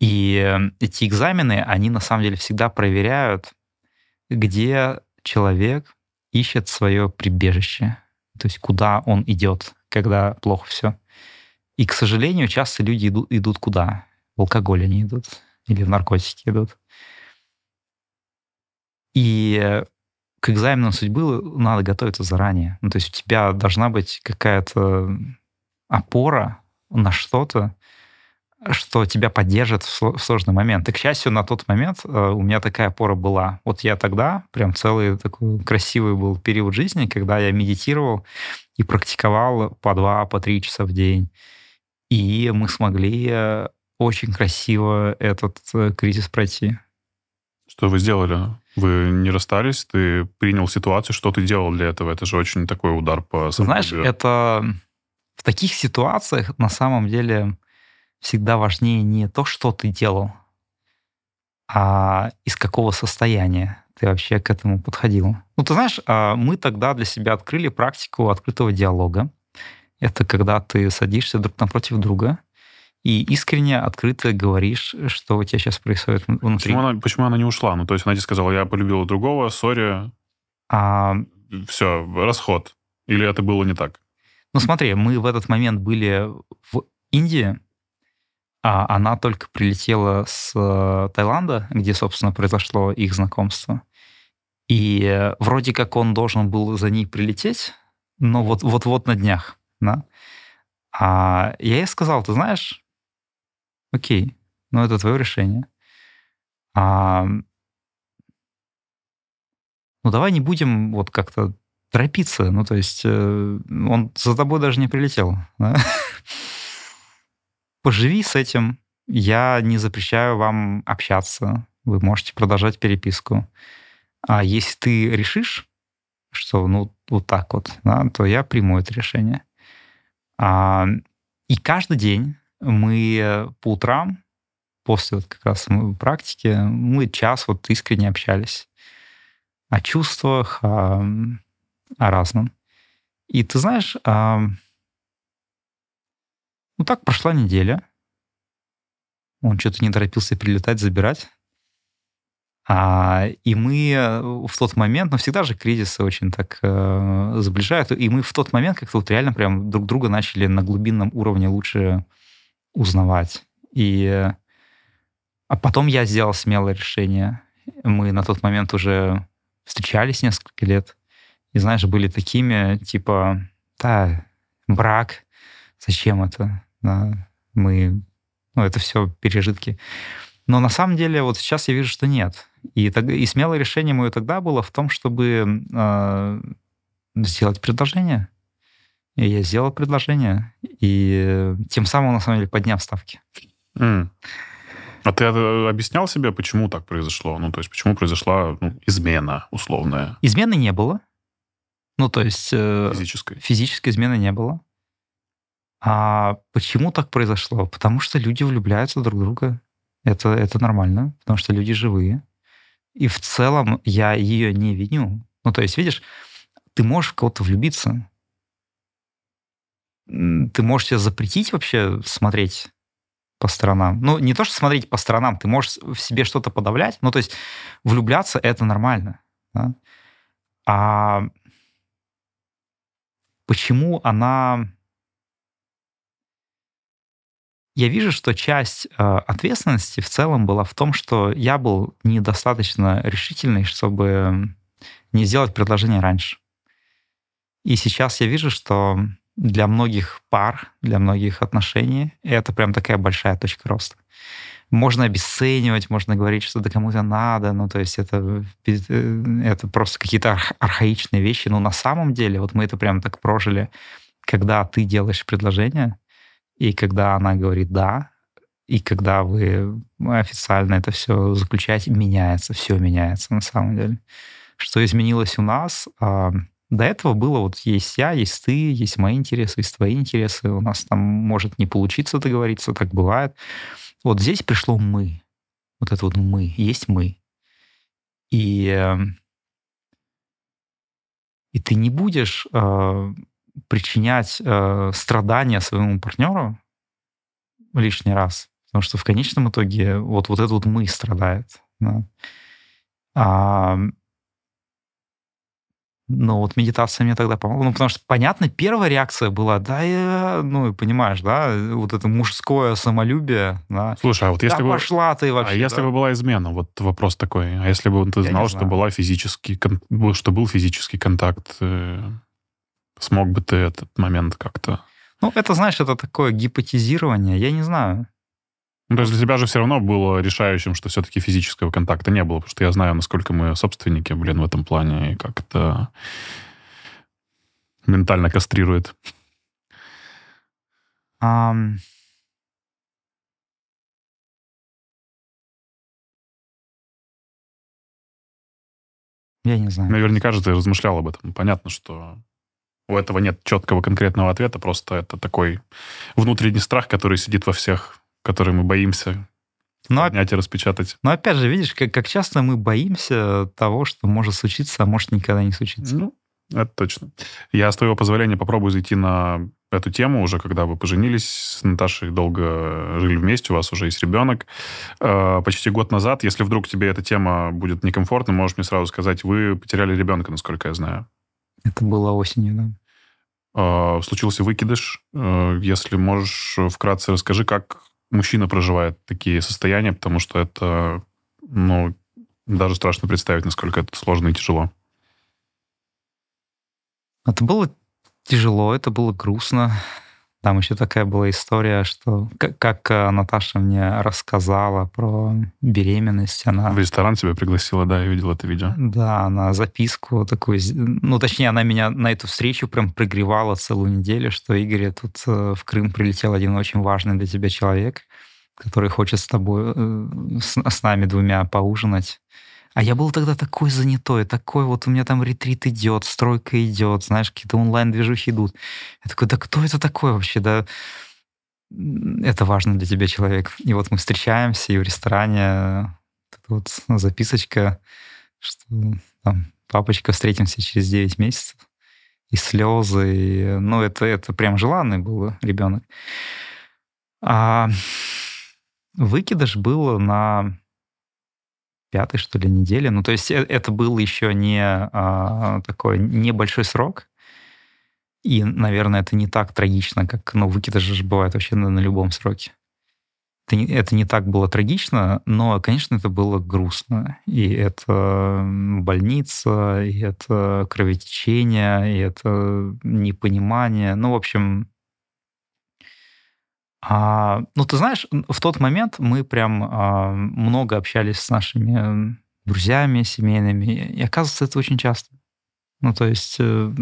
И э, эти экзамены, они на самом деле всегда проверяют, где человек ищет свое прибежище, то есть куда он идет, когда плохо все. И, к сожалению, часто люди идут, идут куда? В алкоголь они идут или в наркотики идут. И э, к экзаменам судьбы надо готовиться заранее. Ну, то есть у тебя должна быть какая-то опора на что-то, что тебя поддержит в сложный момент. И, к счастью, на тот момент э, у меня такая опора была. Вот я тогда прям целый такой красивый был период жизни, когда я медитировал и практиковал по два, по три часа в день. И мы смогли э, очень красиво этот э, кризис пройти. Что вы сделали? Вы не расстались, ты принял ситуацию, что ты делал для этого? Это же очень такой удар по самому Знаешь, это в таких ситуациях на самом деле всегда важнее не то, что ты делал, а из какого состояния ты вообще к этому подходил. Ну, ты знаешь, а, мы тогда для себя открыли практику открытого диалога. Это когда ты садишься друг напротив друга и искренне, открыто говоришь, что у тебя сейчас происходит внутри. Почему она, почему она не ушла? Ну, то есть она тебе сказала, я полюбила другого, сори, а... все, расход. Или это было не так? Ну, смотри, мы в этот момент были в Индии, а она только прилетела с э, Таиланда, где, собственно, произошло их знакомство. И вроде как он должен был за ней прилететь, но вот-вот на днях, да. А я ей сказал, ты знаешь, окей, ну это твое решение. А, ну давай не будем вот как-то торопиться, ну то есть э, он за тобой даже не прилетел. Да? <laughs> Поживи с этим, я не запрещаю вам общаться, вы можете продолжать переписку. А если ты решишь, что ну вот так вот, да, то я приму это решение. А, и каждый день мы э, по утрам, после вот как раз практики, мы час вот искренне общались о чувствах, о, о разном. И ты знаешь, а, ну так прошла неделя. Он что-то не торопился прилетать, забирать. А, и мы э, в тот момент, ну всегда же кризисы очень так э, сближают, и мы в тот момент как-то вот реально прям друг друга начали на глубинном уровне лучше узнавать. И а потом я сделал смелое решение. Мы на тот момент уже встречались несколько лет. И, знаешь, были такими, типа, да, брак, зачем это? Да, мы, ну, это все пережитки. Но на самом деле вот сейчас я вижу, что нет. И, так, и смелое решение мое тогда было в том, чтобы э, сделать предложение. И я сделал предложение, и э, тем самым, на самом деле, подняв ставки. Mm. А ты э, объяснял себе, почему так произошло? Ну, то есть, почему произошла ну, измена условная? Измены не было. Ну, то есть... Э, физической. Физической измены не было. А почему так произошло? Потому что люди влюбляются друг в друга. Это, это нормально, потому что люди живые. И в целом я ее не виню. Ну, то есть, видишь, ты можешь в кого-то влюбиться, ты можешь себе запретить вообще смотреть по сторонам. Ну, не то, что смотреть по сторонам, ты можешь в себе что-то подавлять. Ну, то есть влюбляться — это нормально. Да? А почему она... Я вижу, что часть э, ответственности в целом была в том, что я был недостаточно решительный, чтобы не сделать предложение раньше. И сейчас я вижу, что для многих пар, для многих отношений это прям такая большая точка роста. Можно обесценивать, можно говорить, что да кому-то надо, ну, то есть это, э, это просто какие-то архаичные вещи, но на самом деле вот мы это прям так прожили, когда ты делаешь предложение, и когда она говорит «да», и когда вы официально это все заключаете, меняется, все меняется на самом деле. Что изменилось у нас? До этого было вот есть я, есть ты, есть мои интересы, есть твои интересы. У нас там может не получиться договориться, так бывает. Вот здесь пришло мы. Вот это вот мы. Есть мы. И, эм, и ты не будешь э, причинять э, страдания своему партнеру лишний раз. Потому что в конечном итоге вот, вот этот вот мы страдает. Да. А, ну, вот медитация мне тогда помогла. Ну, потому что, понятно, первая реакция была, да, я, ну, понимаешь, да, вот это мужское самолюбие, да. Слушай, а вот если пошла бы... пошла ты а вообще. А если бы была измена? Вот вопрос такой. А если бы ты я знал, что, была физический, что был физический контакт, э, смог бы ты этот момент как-то... Ну, это, знаешь, это такое гипотезирование, я не знаю. Ну, то есть для тебя же все равно было решающим, что все-таки физического контакта не было, потому что я знаю, насколько мы собственники, блин, в этом плане, и как то ментально кастрирует. Um... Я не знаю. Наверняка же ты размышлял об этом. Понятно, что у этого нет четкого конкретного ответа, просто это такой внутренний страх, который сидит во всех которые мы боимся но, ну, а поднять и распечатать. Но ну, опять же, видишь, как, как часто мы боимся того, что может случиться, а может никогда не случиться. Ну, это точно. Я, с твоего позволения, попробую зайти на эту тему уже, когда вы поженились с Наташей, долго жили вместе, у вас уже есть ребенок. Э, почти год назад, если вдруг тебе эта тема будет некомфортна, можешь мне сразу сказать, вы потеряли ребенка, насколько я знаю. Это было осенью, да. Э, случился выкидыш. Э, если можешь, вкратце расскажи, как мужчина проживает такие состояния, потому что это, ну, даже страшно представить, насколько это сложно и тяжело. Это было тяжело, это было грустно. Там еще такая была история, что как э, Наташа мне рассказала про беременность, она... В ресторан тебя пригласила, да, я видел это видео. Да, она записку такую... Ну, точнее, она меня на эту встречу прям прогревала целую неделю, что, Игорь, тут э, в Крым прилетел один очень важный для тебя человек, который хочет с тобой, э, с, с нами двумя поужинать. А я был тогда такой занятой, такой вот у меня там ретрит идет, стройка идет, знаешь, какие-то онлайн-движухи идут. Я такой, да кто это такой вообще, да? Это важно для тебя человек. И вот мы встречаемся, и в ресторане э, вот записочка, что там, папочка, встретимся через 9 месяцев. И слезы, и, ну, это, это прям желанный был ребенок. А выкидыш было на пятой, что ли, неделе. Ну, то есть э, это был еще не а, такой небольшой срок. И, наверное, это не так трагично, как, ну, выкидыши же бывают вообще на, на любом сроке. Это не, это не так было трагично, но, конечно, это было грустно. И это больница, и это кровотечение, и это непонимание. Ну, в общем, а, ну, ты знаешь, в тот момент мы прям а, много общались с нашими друзьями семейными, и оказывается, это очень часто. Ну, то есть э,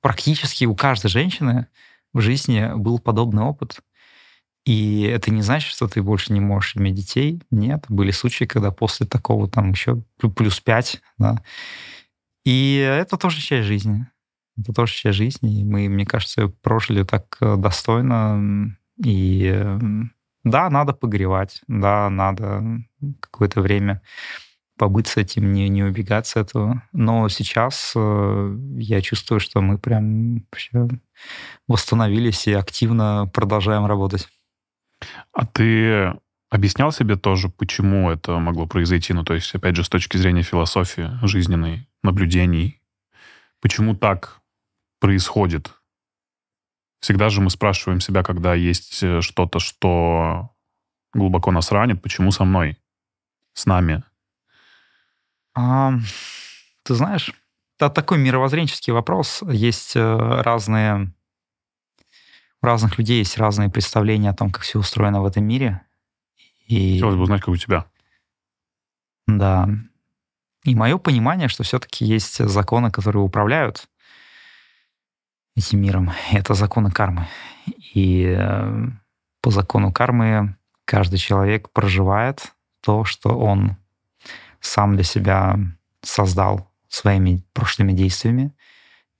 практически у каждой женщины в жизни был подобный опыт. И это не значит, что ты больше не можешь иметь детей. Нет, были случаи, когда после такого там еще плюс пять, да. И это тоже часть жизни. Это тоже часть жизни. И мы, мне кажется, прожили так э, достойно, и эм, да, надо погревать, да, надо какое-то время побыть с этим, не, не убегать с этого. Но сейчас э, я чувствую, что мы прям вообще восстановились и активно продолжаем работать. А ты объяснял себе тоже, почему это могло произойти? Ну, то есть, опять же, с точки зрения философии жизненной, наблюдений, почему так происходит? Всегда же мы спрашиваем себя, когда есть э, что-то, что глубоко нас ранит, почему со мной, с нами? А, ты знаешь, это такой мировоззренческий вопрос. Есть э, разные... У разных людей есть разные представления о том, как все устроено в этом мире. И... Хотелось бы узнать, как у тебя. Да. И мое понимание, что все-таки есть законы, которые управляют этим миром. Это законы кармы. И э, по закону кармы каждый человек проживает то, что он сам для себя создал своими прошлыми действиями.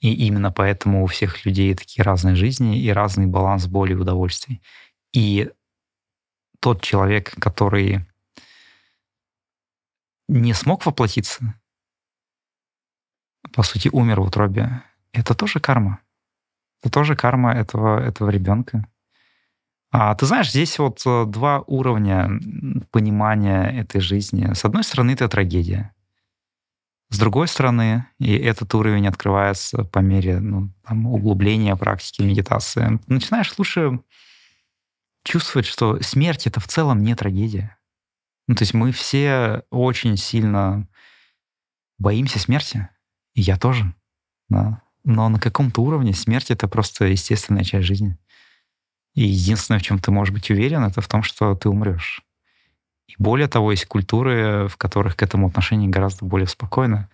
И именно поэтому у всех людей такие разные жизни и разный баланс боли и удовольствий. И тот человек, который не смог воплотиться, по сути, умер в утробе, это тоже карма. Это тоже карма этого, этого ребенка. А, ты знаешь, здесь вот э, два уровня понимания этой жизни. С одной стороны, это трагедия. С другой стороны, и этот уровень открывается по мере ну, там, углубления практики медитации. начинаешь лучше чувствовать, что смерть — это в целом не трагедия. Ну, то есть мы все очень сильно боимся смерти, и я тоже. Да но на каком-то уровне смерть — это просто естественная часть жизни. И единственное, в чем ты можешь быть уверен, это в том, что ты умрешь. И более того, есть культуры, в которых к этому отношение гораздо более спокойно.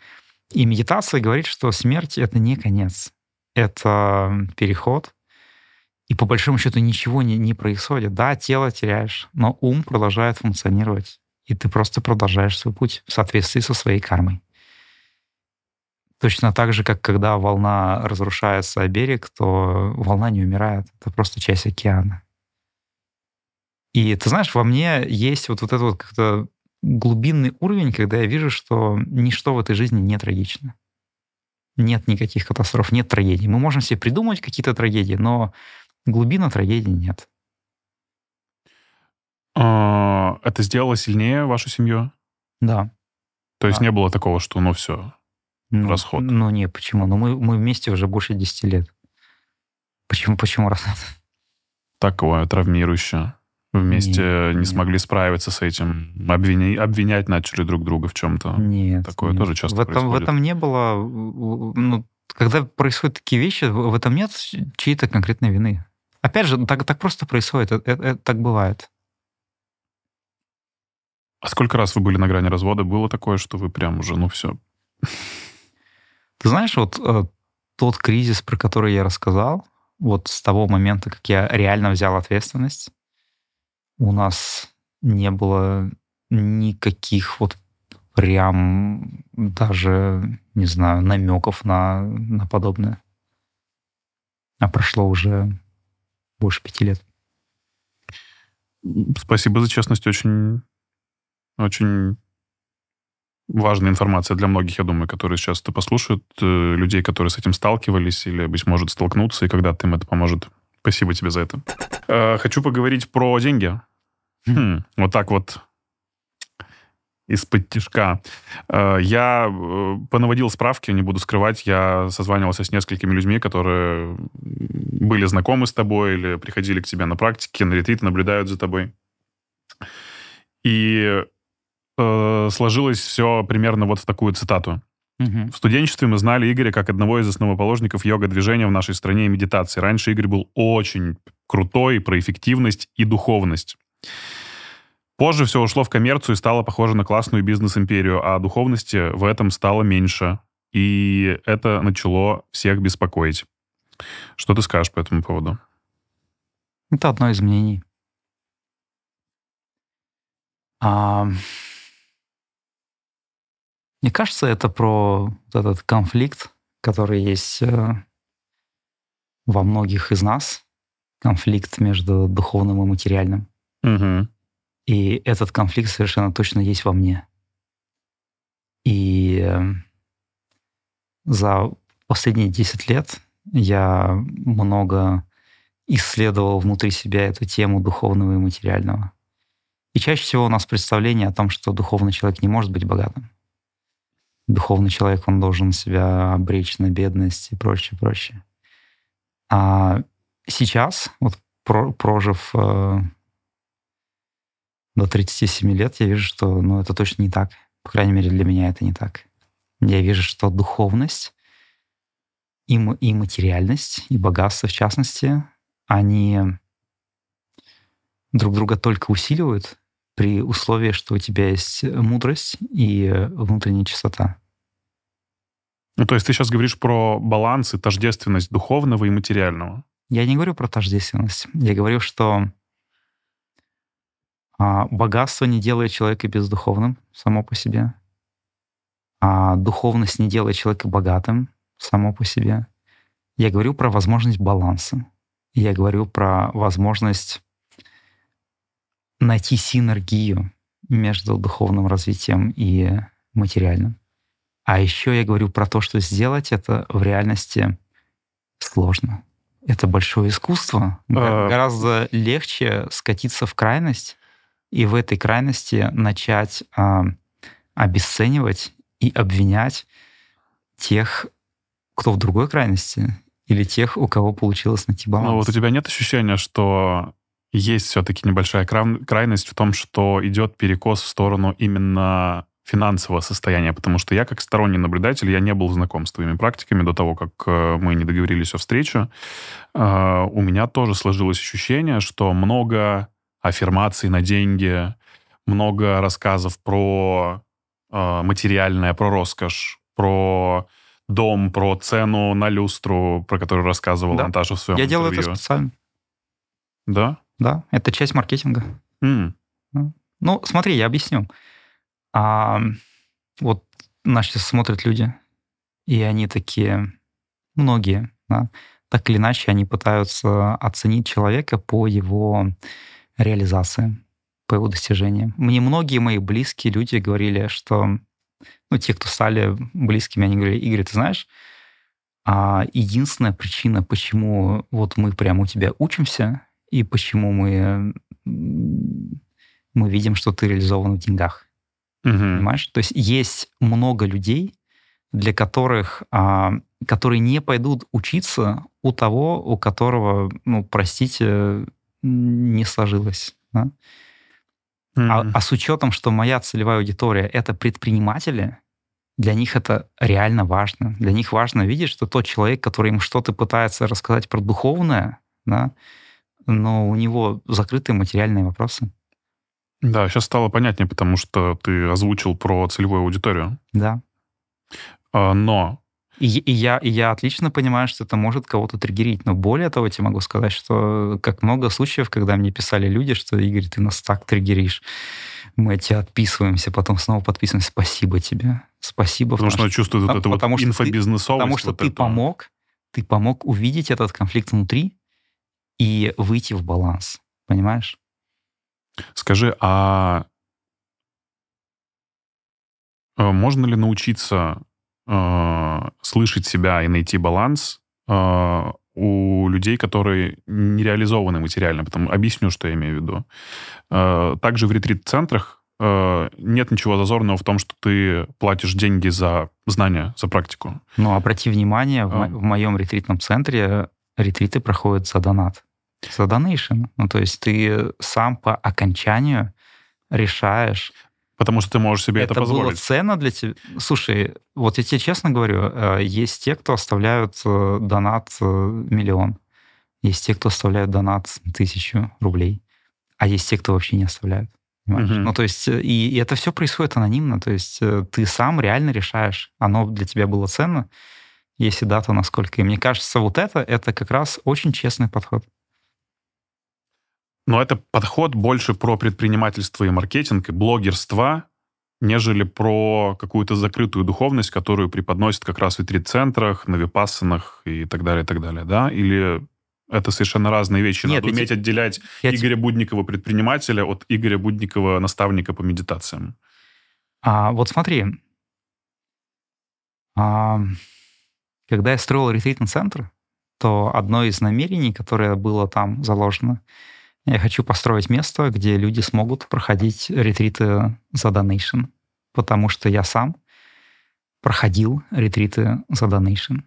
И медитация говорит, что смерть — это не конец, это переход, и по большому счету ничего не, не происходит. Да, тело теряешь, но ум продолжает функционировать, и ты просто продолжаешь свой путь в соответствии со своей кармой. Точно так же, как когда волна разрушается о берег, то волна не умирает. Это просто часть океана. И ты знаешь, во мне есть вот, вот этот вот как-то глубинный уровень, когда я вижу, что ничто в этой жизни не трагично. Нет никаких катастроф, нет трагедий. Мы можем себе придумать какие-то трагедии, но глубина трагедии нет. А, это сделало сильнее вашу семью? Да. То есть да. не было такого, что ну все, ну, расход. Ну, не, почему? Ну, мы, мы вместе уже больше 10 лет. Почему, почему расход? Такое травмирующее. Вместе нет, не нет. смогли справиться с этим, обвини, обвинять начали друг друга в чем-то. Нет. Такое нет. тоже часто в этом, происходит. В этом не было... Ну, когда происходят такие вещи, в этом нет чьей-то конкретной вины. Опять же, так, так просто происходит, это, это, э, так бывает. А сколько раз вы были на грани развода? Было такое, что вы прям уже, ну все, ты знаешь, вот э, тот кризис, про который я рассказал, вот с того момента, как я реально взял ответственность, у нас не было никаких вот прям даже, не знаю, намеков на, на подобное. А прошло уже больше пяти лет. Спасибо за честность. Очень, очень важная информация для многих, я думаю, которые сейчас это послушают, э, людей, которые с этим сталкивались или, быть может, столкнутся, и когда-то им это поможет. Спасибо тебе за это. <laughs> Э, хочу поговорить про деньги. Хм. Хм, вот так вот из-под тяжка. Э, я понаводил справки, не буду скрывать, я созванивался с несколькими людьми, которые были знакомы с тобой или приходили к тебе на практике, на ретрит, наблюдают за тобой. И Э, сложилось все примерно вот в такую цитату. В студенчестве мы знали Игоря как одного из основоположников йога-движения в нашей стране и медитации. Раньше Игорь был очень крутой про эффективность и духовность. Позже все ушло в коммерцию и стало похоже на классную бизнес-империю, а духовности в этом стало меньше. И это начало всех беспокоить. Что ты скажешь по этому поводу? Это одно из мнений. А, мне кажется, это про вот этот конфликт, который есть э, во многих из нас, конфликт между духовным и материальным. Угу. И этот конфликт совершенно точно есть во мне. И э, за последние 10 лет я много исследовал внутри себя эту тему духовного и материального. И чаще всего у нас представление о том, что духовный человек не может быть богатым духовный человек, он должен себя обречь на бедность и прочее, прочее. А сейчас, вот прожив э, до 37 лет, я вижу, что ну, это точно не так. По крайней мере, для меня это не так. Я вижу, что духовность и, и материальность, и богатство, в частности, они друг друга только усиливают при условии, что у тебя есть мудрость и э, внутренняя чистота. Ну, то есть ты сейчас говоришь про баланс и тождественность духовного и материального. Я не говорю про тождественность. Я говорю, что а, богатство не делает человека бездуховным само по себе. А духовность не делает человека богатым само по себе. Я говорю про возможность баланса. Я говорю про возможность найти синергию между духовным развитием и материальным. А еще я говорю про то, что сделать это в реальности сложно. Это большое искусство. А. Гораздо легче скатиться в крайность и в этой крайности начать э, обесценивать и обвинять тех, кто в другой крайности, или тех, у кого получилось найти ну, баланс. Но вот у тебя нет ощущения, что есть все-таки небольшая крайность в том, что идет перекос в сторону именно финансового состояния, потому что я как сторонний наблюдатель, я не был знаком с твоими практиками до того, как э, мы не договорились о встрече. Э, у меня тоже сложилось ощущение, что много аффирмаций на деньги, много рассказов про э, материальное, про роскошь, про дом, про цену на люстру, про которую рассказывала да. Наташа в своем Я интервью. делаю это специально. Да? Да, это часть маркетинга. Mm. Ну, смотри, я объясню. А вот нас сейчас смотрят люди, и они такие, многие, да, так или иначе, они пытаются оценить человека по его реализации, по его достижениям. Мне многие мои близкие люди говорили, что, ну, те, кто стали близкими, они говорили, Игорь, ты знаешь, а единственная причина, почему вот мы прямо у тебя учимся, и почему мы, мы видим, что ты реализован в деньгах. Угу. Понимаешь? То есть есть много людей, для которых, а, которые не пойдут учиться у того, у которого, ну, простите, не сложилось. Да? Mm-hmm. А, а с учетом, что моя целевая аудитория это предприниматели, для них это реально важно. Для них важно видеть, что тот человек, который им что-то пытается рассказать про духовное, да, но у него закрытые материальные вопросы. Да, сейчас стало понятнее, потому что ты озвучил про целевую аудиторию. Да. А, но... И, и, я, и я отлично понимаю, что это может кого-то триггерить. Но более того, я тебе могу сказать, что как много случаев, когда мне писали люди, что Игорь, ты нас так триггеришь. Мы от тебя отписываемся, потом снова подписываемся. Спасибо тебе. Спасибо. Потому, потому что, что чувствует потому, это вот потому, инфобизнесовость. Потому что вот ты это. помог, ты помог увидеть этот конфликт внутри и выйти в баланс. Понимаешь? Скажи, а э, можно ли научиться э, слышать себя и найти баланс э, у людей, которые не реализованы материально? Потому объясню, что я имею в виду. Э, также в ретрит-центрах э, нет ничего зазорного в том, что ты платишь деньги за знания, за практику. Ну, обрати внимание, в, а. мо- в моем ретритном центре э, ретриты проходят за донат. За донейшн. Ну, то есть ты сам по окончанию решаешь. Потому что ты можешь себе это, это позволить. Это была цена для тебя. Слушай, вот я тебе честно говорю, э, есть те, кто оставляют э, донат э, миллион. Есть те, кто оставляют донат тысячу рублей. А есть те, кто вообще не оставляют. Угу. Ну, то есть, и, и это все происходит анонимно. То есть, ты сам реально решаешь, оно для тебя было ценно, если да, то насколько. И мне кажется, вот это, это как раз очень честный подход. Но это подход больше про предпринимательство и маркетинг, и блогерство, нежели про какую-то закрытую духовность, которую преподносят как раз в ретрит-центрах, на випассанах и так далее, и так далее, да? Или это совершенно разные вещи. Нет, Надо ведь... уметь отделять я Игоря Будникова предпринимателя от Игоря Будникова наставника по медитациям. А, вот смотри, а, когда я строил ретритный центр, то одно из намерений, которое было там заложено, я хочу построить место, где люди смогут проходить ретриты за Donation, потому что я сам проходил ретриты за Donation.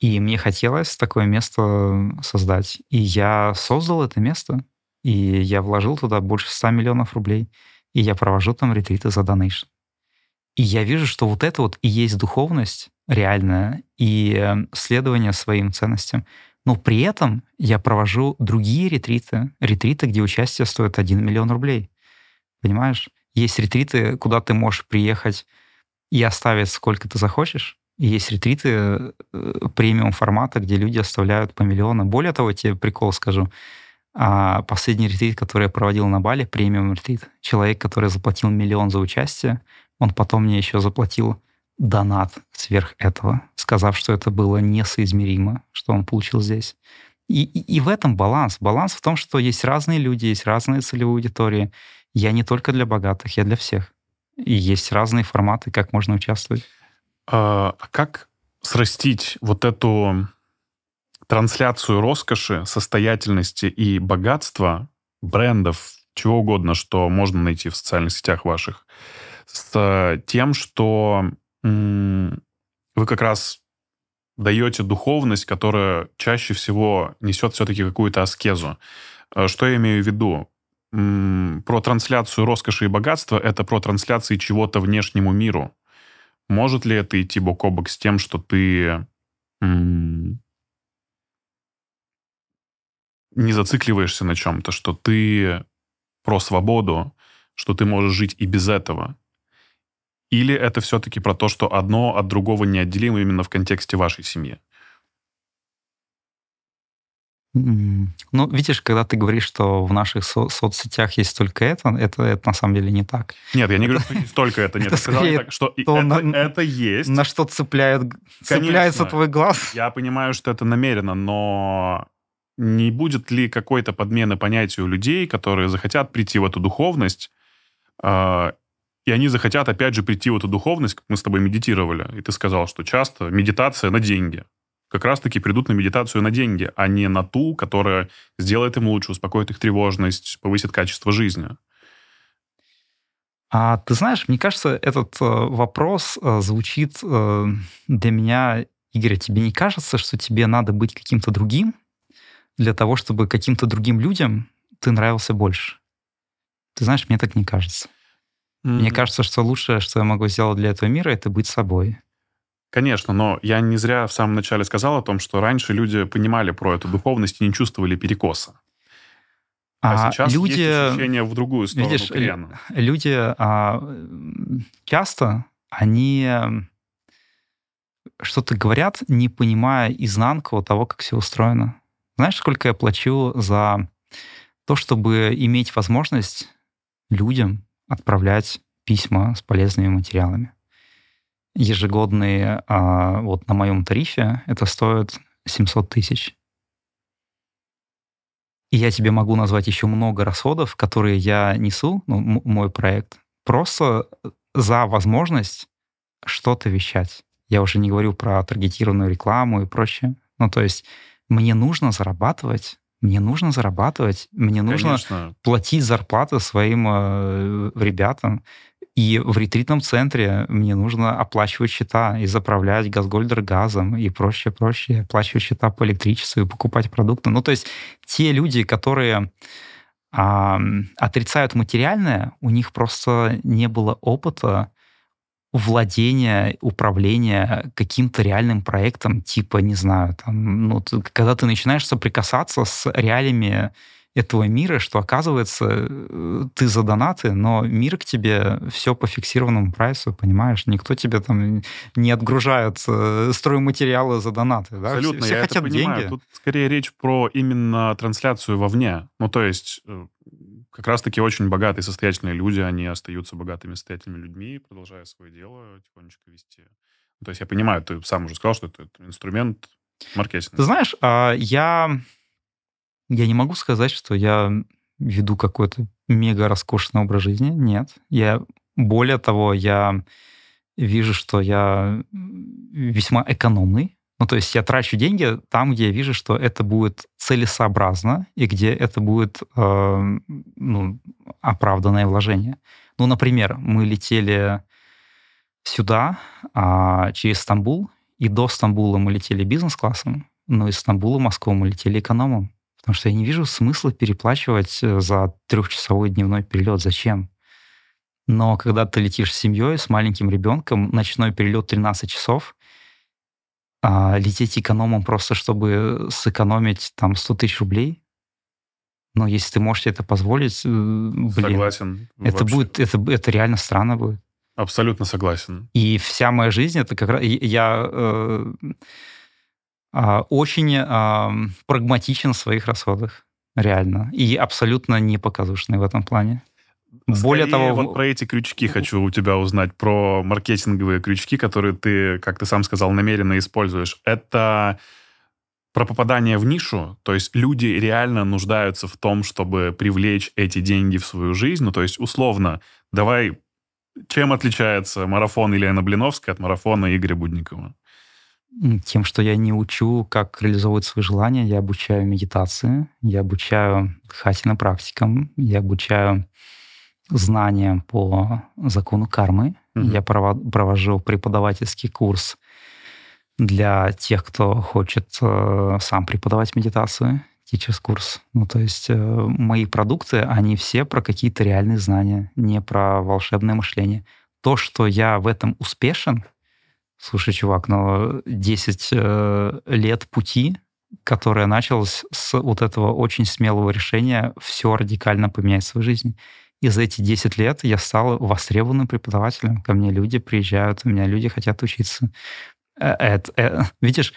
И мне хотелось такое место создать. И я создал это место, и я вложил туда больше 100 миллионов рублей, и я провожу там ретриты за Donation. И я вижу, что вот это вот и есть духовность реальная, и следование своим ценностям — но при этом я провожу другие ретриты, ретриты, где участие стоит 1 миллион рублей. Понимаешь? Есть ретриты, куда ты можешь приехать и оставить сколько ты захочешь. И есть ретриты э, премиум формата, где люди оставляют по миллиону. Более того, тебе прикол скажу. А последний ретрит, который я проводил на Бали, премиум ретрит, человек, который заплатил миллион за участие, он потом мне еще заплатил донат сверх этого, сказав, что это было несоизмеримо, что он получил здесь. И, и, и в этом баланс. Баланс в том, что есть разные люди, есть разные целевые аудитории. Я не только для богатых, я для всех. И есть разные форматы, как можно участвовать. А, а как срастить вот эту трансляцию роскоши, состоятельности и богатства брендов, чего угодно, что можно найти в социальных сетях ваших, с тем, что вы как раз даете духовность, которая чаще всего несет все-таки какую-то аскезу. Э, что я имею в виду? Про трансляцию роскоши и богатства — это про трансляции чего-то внешнему миру. Может ли это идти бок о бок с тем, что ты не зацикливаешься на чем-то, что ты про свободу, что ты можешь жить и без этого? Или это все-таки про то, что одно от другого неотделимо именно в контексте вашей семьи? Ну, видишь, когда ты говоришь, что в наших со- соцсетях есть только это, это, это на самом деле не так. Нет, я не говорю, что <laughs> есть только это. Нет, это сказал так, что это, на, это есть. На что цепляет, цепляется твой глаз. Я понимаю, что это намеренно, но не будет ли какой-то подмены понятия у людей, которые захотят прийти в эту духовность, э, и они захотят, опять же, прийти в эту духовность, мы с тобой медитировали. И ты сказал, что часто медитация на деньги. Как раз-таки придут на медитацию на деньги, а не на ту, которая сделает им лучше, успокоит их тревожность, повысит качество жизни. А ты знаешь, мне кажется, этот э, вопрос э, звучит э, для меня, Игорь, а тебе не кажется, что тебе надо быть каким-то другим для того, чтобы каким-то другим людям ты нравился больше? Ты знаешь, мне так не кажется. Mm-hmm. Мне кажется, что лучшее, что я могу сделать для этого мира, это быть собой. Конечно, но я не зря в самом начале сказал о том, что раньше люди понимали про эту духовность и не чувствовали перекоса. А, а сейчас люди, есть ощущение в другую сторону. Видишь, крена. люди а, часто они эм, что-то говорят, не понимая изнанку того, как все устроено. Знаешь, сколько я плачу за то, чтобы иметь возможность людям отправлять письма с полезными материалами. Ежегодные, а, вот на моем тарифе, это стоит 700 тысяч. И я тебе могу назвать еще много расходов, которые я несу, ну, мой проект, просто за возможность что-то вещать. Я уже не говорю про таргетированную рекламу и прочее. Ну, то есть мне нужно зарабатывать мне нужно зарабатывать, мне нужно Конечно. платить зарплату своим э, ребятам. И в ретритном центре мне нужно оплачивать счета и заправлять газгольдер газом и проще, проще, оплачивать счета по электричеству и покупать продукты. Ну, то есть те люди, которые а, отрицают материальное, у них просто не было опыта владения, управления каким-то реальным проектом, типа, не знаю, там, ну, когда ты начинаешь соприкасаться с реалиями этого мира, что оказывается, э, ты за донаты, но мир к тебе все по фиксированному прайсу, понимаешь? Никто тебе там не отгружает э, стройматериалы за донаты. Да? Абсолютно, все, все я хотят это понимаю. деньги. Тут скорее речь про именно трансляцию вовне. Ну, то есть э, как раз-таки очень богатые, состоятельные люди, они остаются богатыми, состоятельными людьми, продолжая свое дело тихонечко вести. Ну, то есть я понимаю, ты сам уже сказал, что это инструмент маркетинга. Ты знаешь, а, я, я не могу сказать, что я веду какой-то мега роскошный образ жизни. Нет. Я, более того, я вижу, что я весьма экономный ну, то есть я трачу деньги там, где я вижу, что это будет целесообразно и где это будет э, ну, оправданное вложение. Ну, например, мы летели сюда а, через Стамбул, и до Стамбула мы летели бизнес-классом, но из Стамбула в Москву мы летели экономом. Потому что я не вижу смысла переплачивать э, за трехчасовой дневной перелет. Зачем? Но когда ты летишь с семьей, с маленьким ребенком, ночной перелет 13 часов — а, лететь экономом просто, чтобы сэкономить там 100 тысяч рублей, но если ты можешь это позволить, э, блин, согласен. Это будет, это, это реально странно будет. Абсолютно согласен. И вся моя жизнь это как раз я э, а, очень э, прагматичен в своих расходах, реально, и абсолютно не показушный в этом плане. Скорее Более того, вот про эти крючки хочу у тебя узнать, про маркетинговые крючки, которые ты, как ты сам сказал, намеренно используешь. Это про попадание в нишу, то есть люди реально нуждаются в том, чтобы привлечь эти деньги в свою жизнь, ну то есть условно, давай, чем отличается марафон Елены Блиновской от марафона Игоря Будникова? Тем, что я не учу, как реализовывать свои желания, я обучаю медитации, я обучаю дыхательным практикам, я обучаю знаниям по закону кармы. Mm-hmm. Я провожу преподавательский курс для тех, кто хочет э, сам преподавать медитацию, teachers курс. Ну, то есть э, мои продукты, они все про какие-то реальные знания, не про волшебное мышление. То, что я в этом успешен, слушай, чувак, но 10 э, лет пути, которое началось с вот этого очень смелого решения все радикально поменять в своей жизни. И за эти 10 лет я стал востребованным преподавателем. Ко мне люди приезжают, у меня люди хотят учиться. Это, это, э, видишь,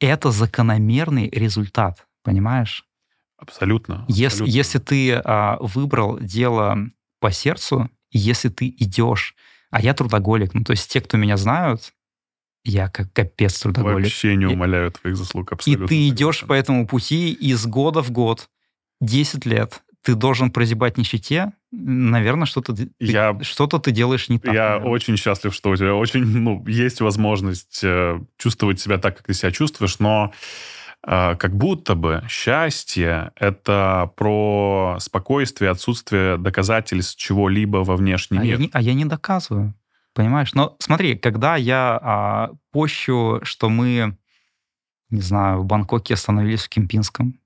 это закономерный результат, понимаешь? Абсолютно. абсолютно. Если, если ты а, выбрал дело по сердцу, если ты идешь, а я трудоголик, ну то есть те, кто меня знают, я как капец трудоголик. Вообще не умоляю и, твоих заслуг абсолютно. И ты идешь по этому пути из года в год, 10 лет, ты должен прозябать нищете, наверное, что-то ты, что-то ты делаешь не так. Я наверное. очень счастлив, что у тебя очень, ну, есть возможность э, чувствовать себя так, как ты себя чувствуешь, но э, как будто бы счастье — это про спокойствие, отсутствие доказательств чего-либо во внешний а мир. Я не, а я не доказываю, понимаешь? Но смотри, когда я а, пощу, что мы, не знаю, в Бангкоке остановились в Кимпинском,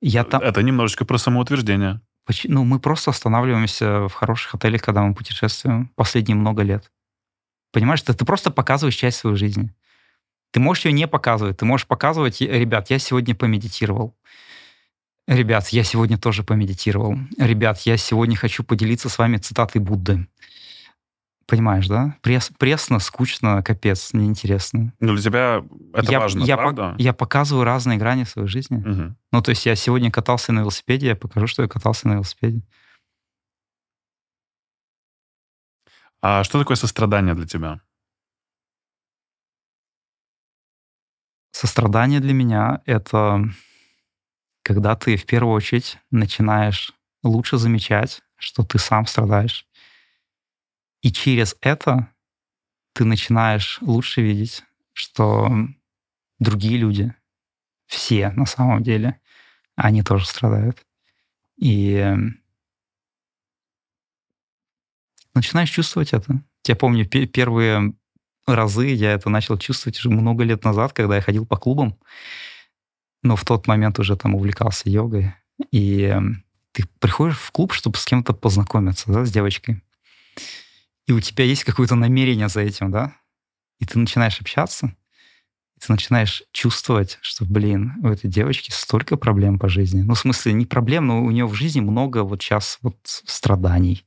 я там... Это немножечко про самоутверждение. Ну, мы просто останавливаемся в хороших отелях, когда мы путешествуем последние много лет. Понимаешь, ты, ты просто показываешь часть своей жизни. Ты можешь ее не показывать. Ты можешь показывать, «Э, ребят, я сегодня помедитировал. Ребят, я сегодня тоже помедитировал. Ребят, я сегодня хочу поделиться с вами цитатой Будды. Понимаешь, да? Прес, пресно, скучно, капец, неинтересно. Но ну, для тебя это я, важно, я правда? По, я показываю разные грани своей жизни. Угу. Ну, то есть я сегодня катался на велосипеде, я покажу, что я катался на велосипеде. А что такое сострадание для тебя? Сострадание для меня — это когда ты в первую очередь начинаешь лучше замечать, что ты сам страдаешь и через это ты начинаешь лучше видеть, что другие люди, все на самом деле, они тоже страдают. И начинаешь чувствовать это. Я помню первые разы я это начал чувствовать уже много лет назад, когда я ходил по клубам, но в тот момент уже там увлекался йогой. И ты приходишь в клуб, чтобы с кем-то познакомиться, да, с девочкой и у тебя есть какое-то намерение за этим, да? И ты начинаешь общаться, и ты начинаешь чувствовать, что, блин, у этой девочки столько проблем по жизни. Ну, в смысле, не проблем, но у нее в жизни много вот сейчас вот страданий.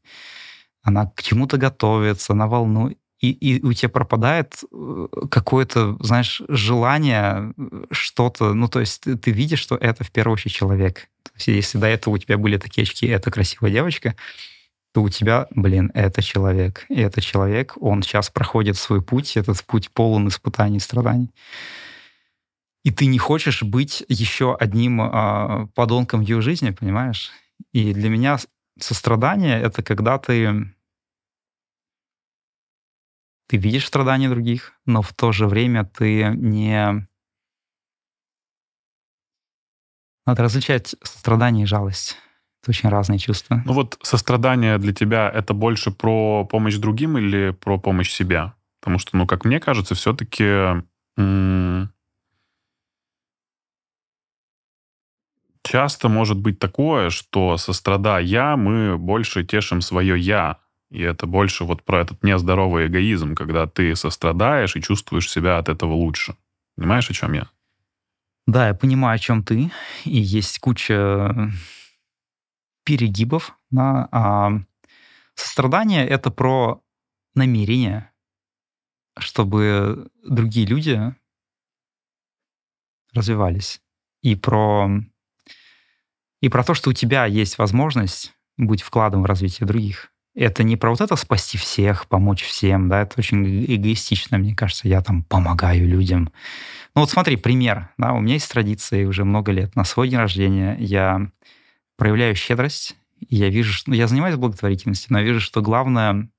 Она к чему-то готовится, она волну. И, и у тебя пропадает э, какое-то, знаешь, желание э, что-то. Ну, то есть ты, ты видишь, что это в первую очередь человек. То есть, если до этого у тебя были такие очки, это красивая девочка, то у тебя, блин, это человек. И этот человек, он сейчас проходит свой путь, этот путь полон испытаний и страданий. И ты не хочешь быть еще одним э, подонком в ее жизни, понимаешь? И для меня сострадание — это когда ты ты видишь страдания других, но в то же время ты не... Надо различать страдания и жалость очень разные чувства. Ну вот сострадание для тебя это больше про помощь другим или про помощь себе? Потому что, ну, как мне кажется, все-таки часто может быть такое, что сострадая, мы больше тешим свое «я», и это больше вот про этот нездоровый эгоизм, когда ты сострадаешь и чувствуешь себя от этого лучше. Понимаешь, о чем я? Да, я понимаю, о чем ты. И есть куча перегибов на а, сострадание это про намерение, чтобы другие люди развивались и про и про то, что у тебя есть возможность быть вкладом в развитие других. Это не про вот это спасти всех, помочь всем, да, это очень эгоистично, мне кажется, я там помогаю людям. Ну вот смотри, пример, да, у меня есть традиция уже много лет. На свой день рождения я проявляю щедрость. И я вижу, что ну, я занимаюсь благотворительностью, но я вижу, что главное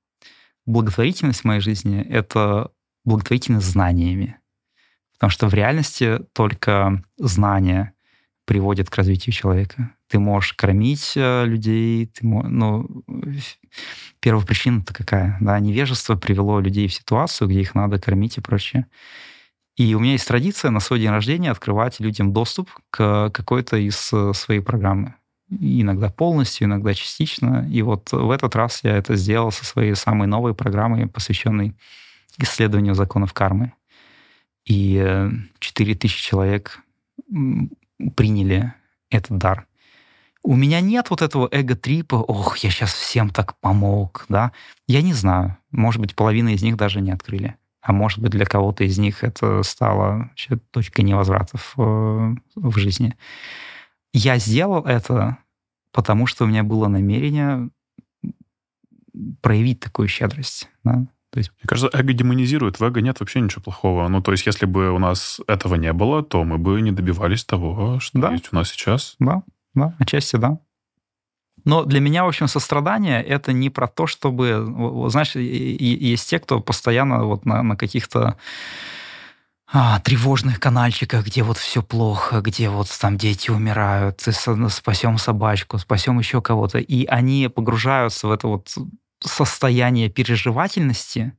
благотворительность в моей жизни — это благотворительность знаниями. Потому что в реальности только знания приводят к развитию человека. Ты можешь кормить э, людей, ты мож... ну, первопричина-то какая? Да? Невежество привело людей в ситуацию, где их надо кормить и прочее. И у меня есть традиция на свой день рождения открывать людям доступ к какой-то из э, своей программы иногда полностью, иногда частично. И вот в этот раз я это сделал со своей самой новой программой, посвященной исследованию законов кармы. И 4000 э, человек приняли этот дар. У меня нет вот этого эго-трипа, ох, я сейчас всем так помог, да. Я не знаю, может быть, половина из них даже не открыли. А может быть, для кого-то из них это стало точкой невозвратов э, в жизни. Я сделал это потому что у меня было намерение проявить такую щедрость. Да? То есть... Мне кажется, эго демонизирует, в эго нет вообще ничего плохого. Ну, то есть, если бы у нас этого не было, то мы бы не добивались того, что да. есть у нас сейчас. Да, да, отчасти да. Но для меня, в общем, сострадание — это не про то, чтобы... знаешь, есть те, кто постоянно вот на, на каких-то а, тревожных канальчиках, где вот все плохо, где вот там дети умирают, спасем собачку, спасем еще кого-то. И они погружаются в это вот состояние переживательности,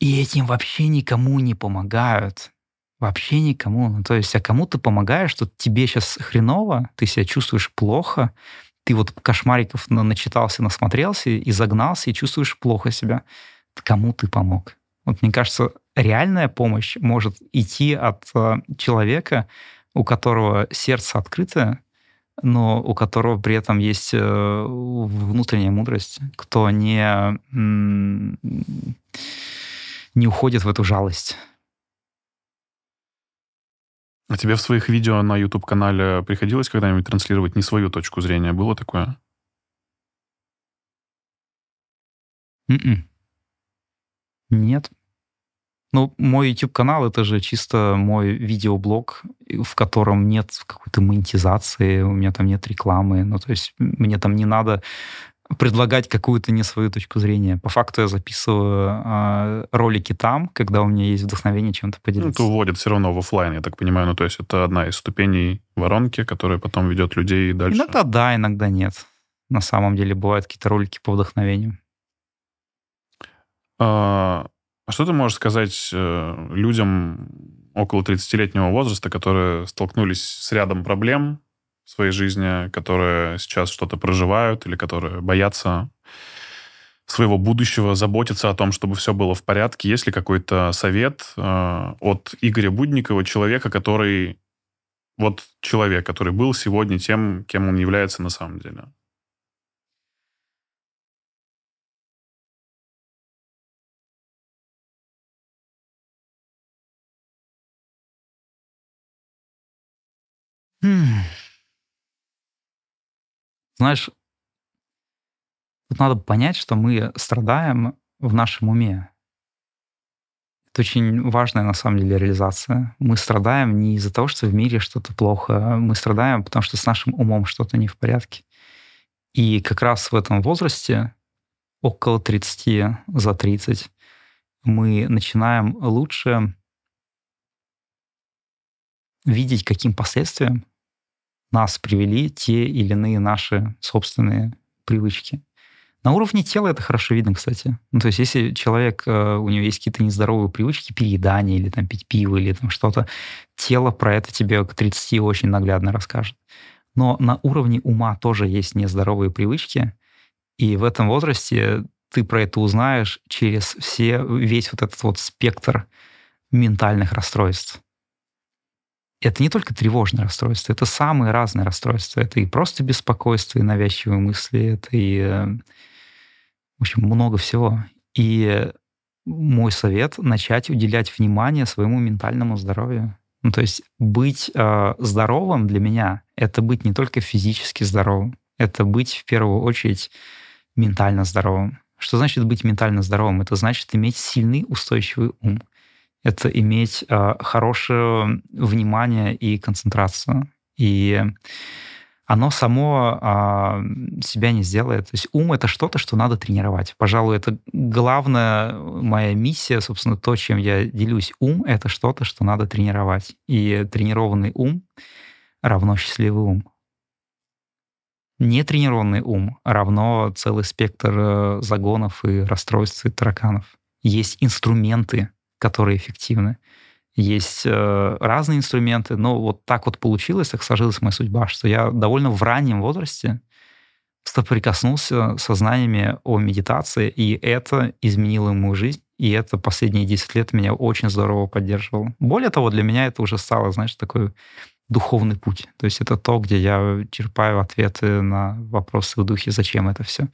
и этим вообще никому не помогают. Вообще никому. Ну, то есть, а кому ты помогаешь, что тебе сейчас хреново, ты себя чувствуешь плохо, ты вот кошмариков начитался, насмотрелся и загнался, и чувствуешь плохо себя. Кому ты помог? Вот мне кажется, реальная помощь может идти от э, человека, у которого сердце открыто, но у которого при этом есть э, внутренняя мудрость, кто не, не уходит в эту жалость. А тебе в своих видео на YouTube-канале приходилось когда-нибудь транслировать не свою точку зрения? Было такое? Mm-mm. М-м. Нет. Ну, мой YouTube-канал — это же чисто мой видеоблог, в котором нет какой-то монетизации, у меня там нет рекламы. Ну, то есть мне там не надо предлагать какую-то не свою точку зрения. По факту я записываю э, ролики там, когда у меня есть вдохновение чем-то поделиться. Ну, это уводит все равно в офлайн, я так понимаю. Ну, то есть это одна из ступеней воронки, которая потом ведет людей дальше. Иногда да, иногда нет. На самом деле бывают какие-то ролики по вдохновению. А, а что ты можешь сказать э, людям около 30-летнего возраста, которые столкнулись с рядом проблем в своей жизни, которые сейчас что-то проживают или которые боятся своего будущего, заботиться о том, чтобы все было в порядке? Есть ли какой-то совет э, от Игоря Будникова, человека, который... Вот человек, который был сегодня тем, кем он является на самом деле. Знаешь, тут надо понять, что мы страдаем в нашем уме. Это очень важная, на самом деле, реализация. Мы страдаем не из-за того, что в мире что-то плохо. Мы страдаем, потому что с нашим умом что-то не в порядке. И как раз в этом возрасте, около 30, за 30, мы начинаем лучше видеть, каким последствиям нас привели те или иные наши собственные привычки. На уровне тела это хорошо видно, кстати. Ну, то есть, если человек, э, у него есть какие-то нездоровые привычки, переедание или там пить пиво или там что-то, тело про это тебе к 30 очень наглядно расскажет. Но на уровне ума тоже есть нездоровые привычки, и в этом возрасте ты про это узнаешь через все, весь вот этот вот спектр ментальных расстройств это не только тревожное расстройство, это самые разные расстройства. Это и просто беспокойство, и навязчивые мысли, это и, э, в общем, много всего. И мой совет — начать уделять внимание своему ментальному здоровью. Ну, то есть быть э, здоровым для меня — это быть не только физически здоровым, это быть в первую очередь ментально здоровым. Что значит быть ментально здоровым? Это значит иметь сильный устойчивый ум — это иметь э, хорошее внимание и концентрацию. И оно само а, себя не сделает. То есть ум это что-то, что надо тренировать. Пожалуй, это главная э, моя миссия, собственно, то, чем я делюсь. Ум это что-то, что надо тренировать. И тренированный ум равно счастливый ум. Нетренированный ум равно целый спектр э, загонов и расстройств и тараканов. Есть инструменты которые эффективны. Есть э, разные инструменты, но вот так вот получилось, так сложилась моя судьба, что я довольно в раннем возрасте соприкоснулся со знаниями о медитации, и это изменило мою жизнь, и это последние 10 лет меня очень здорово поддерживало. Более того, для меня это уже стало, знаешь, такой духовный путь. То есть это то, где я черпаю ответы на вопросы в духе, зачем это все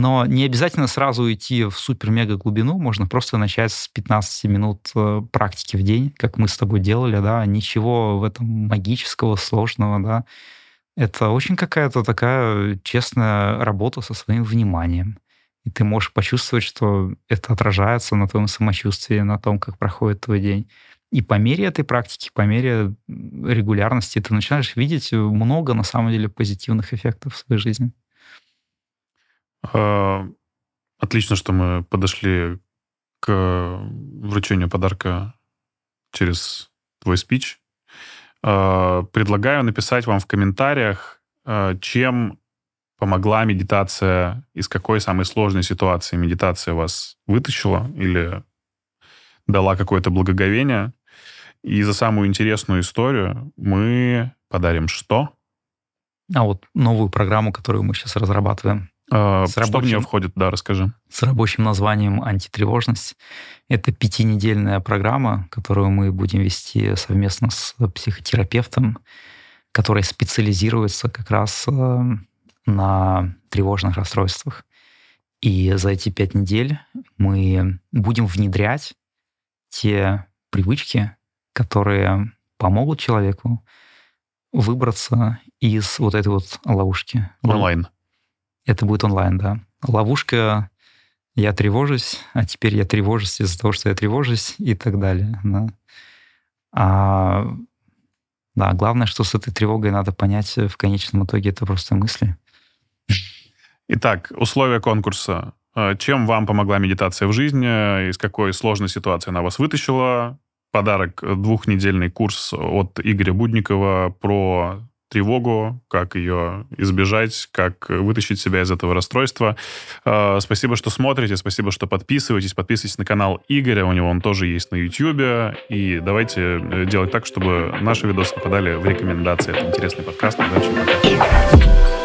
но не обязательно сразу идти в супер-мега глубину, можно просто начать с 15 минут э, практики в день, как мы с тобой делали, да, ничего в этом магического, сложного, да. Это очень какая-то такая честная работа со своим вниманием. И ты можешь почувствовать, что это отражается на твоем самочувствии, на том, как проходит твой день. И по мере этой практики, по мере регулярности ты начинаешь видеть э, много, на самом деле, позитивных эффектов в своей жизни. А, отлично, что мы подошли к вручению подарка через твой спич. А, предлагаю написать вам в комментариях, а, чем помогла медитация, из какой самой сложной ситуации медитация вас вытащила или дала какое-то благоговение. И за самую интересную историю мы подарим что? А вот новую программу, которую мы сейчас разрабатываем. Э, с что рабочим, в нее входит, да, расскажи. С рабочим названием «Антитревожность». Это пятинедельная программа, которую мы будем вести совместно с психотерапевтом, который специализируется как раз э, на тревожных расстройствах. И за эти пять недель мы будем внедрять те привычки, которые помогут человеку выбраться из вот этой вот ловушки. Онлайн. Это будет онлайн, да. Ловушка «я тревожусь», а теперь я тревожусь из-за того, что я тревожусь и так далее. Да. А, да, главное, что с этой тревогой надо понять в конечном итоге, это просто мысли. Итак, условия конкурса. А, чем вам помогла медитация в жизни? Из какой сложной ситуации она вас вытащила? Подарок э, двухнедельный курс от Игоря Будникова про тревогу, как ее избежать, как вытащить себя из этого расстройства. А, спасибо, что смотрите, спасибо, что подписываетесь. Подписывайтесь на канал Игоря, у него он тоже есть на YouTube. И давайте э, делать так, чтобы наши видосы попадали в рекомендации. Это интересный подкаст. Удачи, пока.